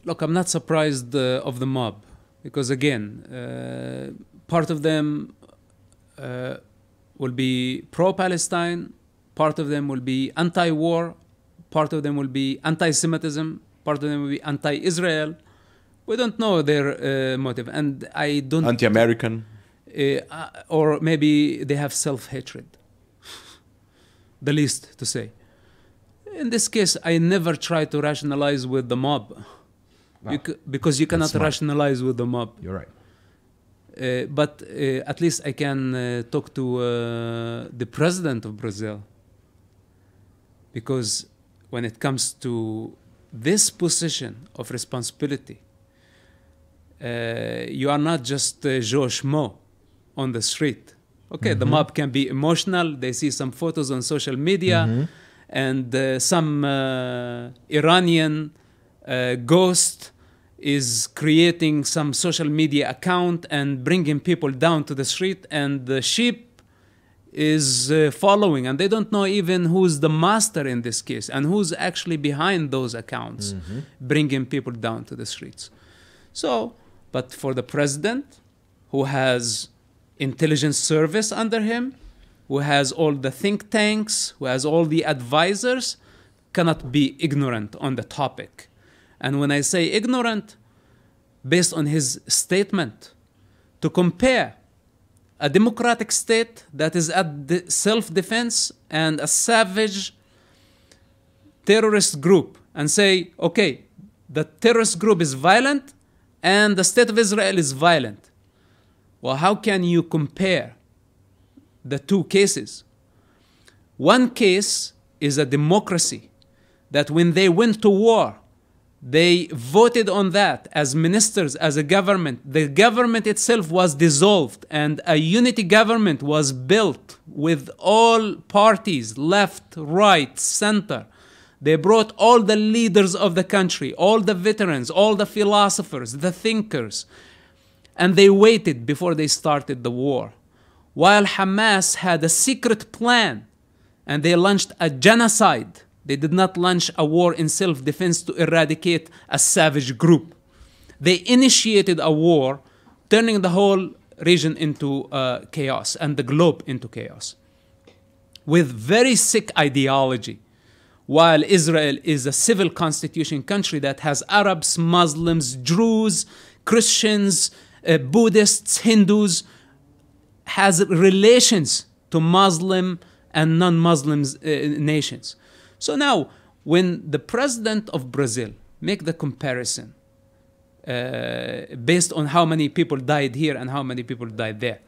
Look, I'm not surprised uh, of the mob because again, uh, part of them uh, will be pro-Palestine, part of them will be anti-war, part of them will be anti-Semitism, part of them will be anti-Israel we don't know their uh, motive and i don't anti-american uh, uh or maybe they have self-hatred the least to say in this case i never try to rationalize with the mob wow. you ah, because you cannot rationalize with the mob you're right uh, but uh, at least I can uh, talk to the president of Brazil because when it comes to this position of responsibility, uh, you are not just uh, Joe Schmo on the street. Okay, mm-hmm. the mob can be emotional. They see some photos on social media mm-hmm. and uh, some uh, Iranian uh, ghost is creating some social media account and bringing people down to the street and the sheep is uh, following and they don't know even who's the master in this case and who's actually behind those accounts mm-hmm. bringing people down to the streets so but for the president, who has intelligence service under him, who has all the think tanks, who has all the advisors, cannot be ignorant on the topic. And when I say ignorant, based on his statement, to compare a democratic state that is at self defense and a savage terrorist group and say, okay, the terrorist group is violent, and the state of Israel is violent. Well, how can you compare the two cases? One case is a democracy that when they went to war, they voted on that as ministers, as a government. The government itself was dissolved, and a unity government was built with all parties, left, right, center. They brought all the leaders of the country, all the veterans, all the philosophers, the thinkers, and they waited before they started the war. While Hamas had a secret plan and they launched a genocide, they did not launch a war in self defense to eradicate a savage group. They initiated a war, turning the whole region into uh, chaos and the globe into chaos with very sick ideology while Israel is a civil constitution country that has Arabs, Muslims, Jews, Christians, uh, Buddhists, Hindus, has relations to Muslim and non Muslim uh, nations. So now, when the president of Brazil make the comparison uh, based on how many people died here and how many people died there,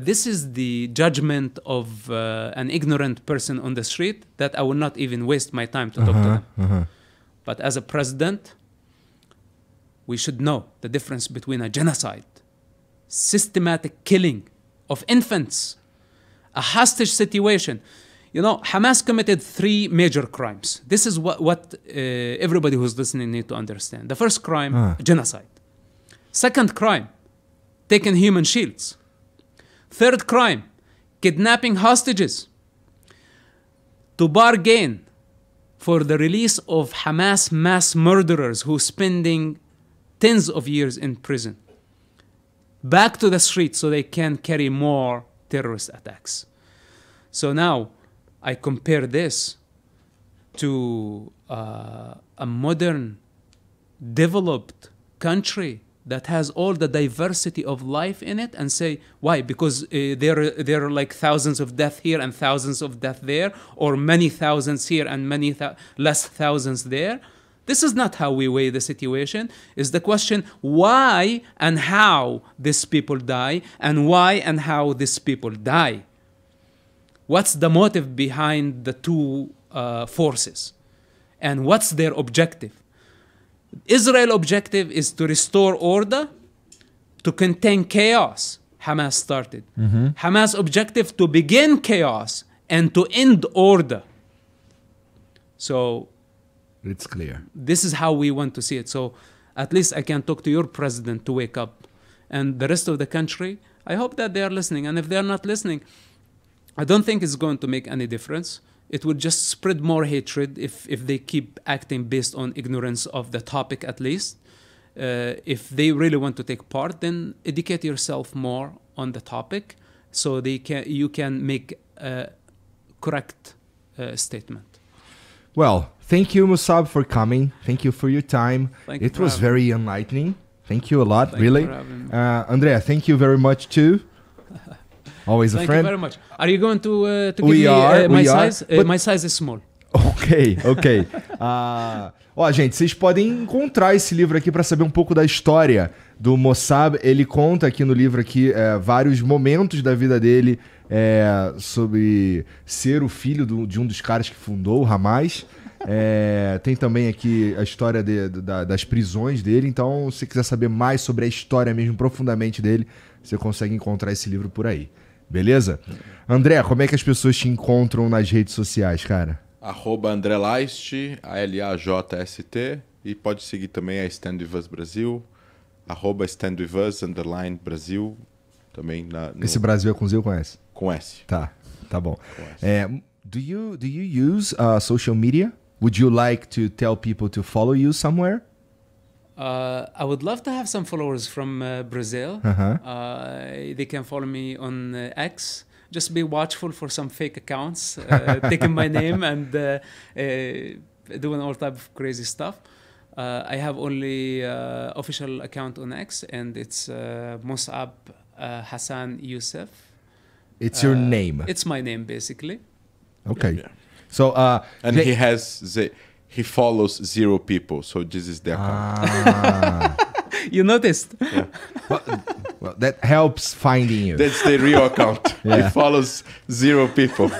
this is the judgment of uh, an ignorant person on the street that I will not even waste my time to uh -huh, talk to uh-huh, them. Uh -huh. But as a president, we should know the difference between a genocide, systematic killing of infants, a hostage situation. You know, Hamas committed three major crimes. This is what, what uh, everybody who's listening need to understand. The first crime, uh. genocide. Second crime, taking human shields. Third crime, kidnapping hostages to bargain for the release of Hamas mass murderers who spending tens of years in prison back to the street so they can carry more terrorist attacks. So now I compare this to uh, a modern developed country that has all the diversity of life in it and say why because uh, there there are like thousands of death here and thousands of death there or many thousands here and many th- less thousands there this is not how we weigh the situation is the question why and how these people die and why and how these people die what's the motive behind the two uh, forces and what's their objective Israel objective is to restore order, to contain chaos. Hamas started. Mm-hmm. Hamas objective to begin chaos and to end order. So it's clear. This is how we want to see it. So at least I can talk to your president to wake up and the rest of the country. I hope that they are listening. And if they are not listening, I don't think it's going to make any difference it would just spread more hatred if, if they keep acting based on ignorance of the topic at least. Uh, if they really want to take part, then educate yourself more on the topic so they can you can make a correct uh, statement. Well, thank you, Musab, for coming. Thank you for your time. Thank it you was very enlightening. Thank you a lot, thank really. Uh, Andrea, thank you very much too. Always Thank a friend. Thank you very much. Are you going to, uh, to give are, me uh, my size? uh, my size is small. Ok, ok. uh, ó, gente, vocês podem encontrar esse livro aqui para saber um pouco da história do Mossab. Ele conta aqui no livro aqui é, vários momentos da vida dele é, sobre ser o filho do, de um dos caras que fundou o Hamas. É, tem também aqui a história de, da, das prisões dele. Então, se quiser saber mais sobre a história mesmo profundamente dele, você consegue encontrar esse livro por aí beleza? André, como é que as pessoas te encontram nas redes sociais, cara? Arroba André Leist, A-L-A-J-S-T. E pode seguir também a Stand With Us Brasil, arroba Stand With Us, underline Brasil. Também na, no... Esse Brasil é com Z ou com S? Com S. Tá, tá bom. É, do, you, do you use uh, social media? Would you like to tell people to follow you somewhere? Uh, I would love to have some followers from uh, Brazil. Uh-huh. Uh, they can follow me on uh, X. Just be watchful for some fake accounts uh, taking my name and uh, doing all type of crazy stuff. I have only official account on X, and it's Musab Hassan Youssef. It's your name. It's my name, basically. Okay. Yeah. So and they- he has the he follows zero people. So this is the account. Ah. you noticed? Yeah. Well, well, that helps finding you. That's the real account. yeah. He follows zero people.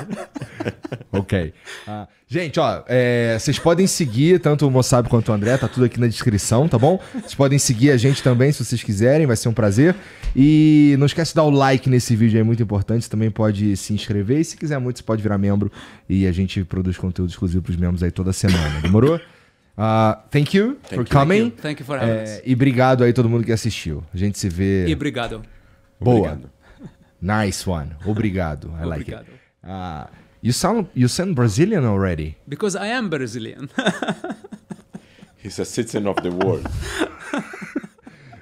okay. Uh, Gente, ó, é, vocês podem seguir tanto o Moçab quanto o André, tá tudo aqui na descrição, tá bom? Vocês podem seguir a gente também se vocês quiserem, vai ser um prazer. E não esquece de dar o like nesse vídeo, é muito importante. Você também pode se inscrever e se quiser muito, você pode virar membro e a gente produz conteúdo exclusivo pros membros aí toda semana, demorou? Uh, thank you thank for you, coming. Thank you, thank you for having é, us. E obrigado aí todo mundo que assistiu. A gente se vê. E obrigado. Boa. Obrigado. Nice one. Obrigado. I like obrigado. it. Uh, ah, You sound you sound Brazilian already. Because I am Brazilian. He's a citizen of the world.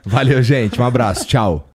Valeu, gente. Um abraço. Tchau.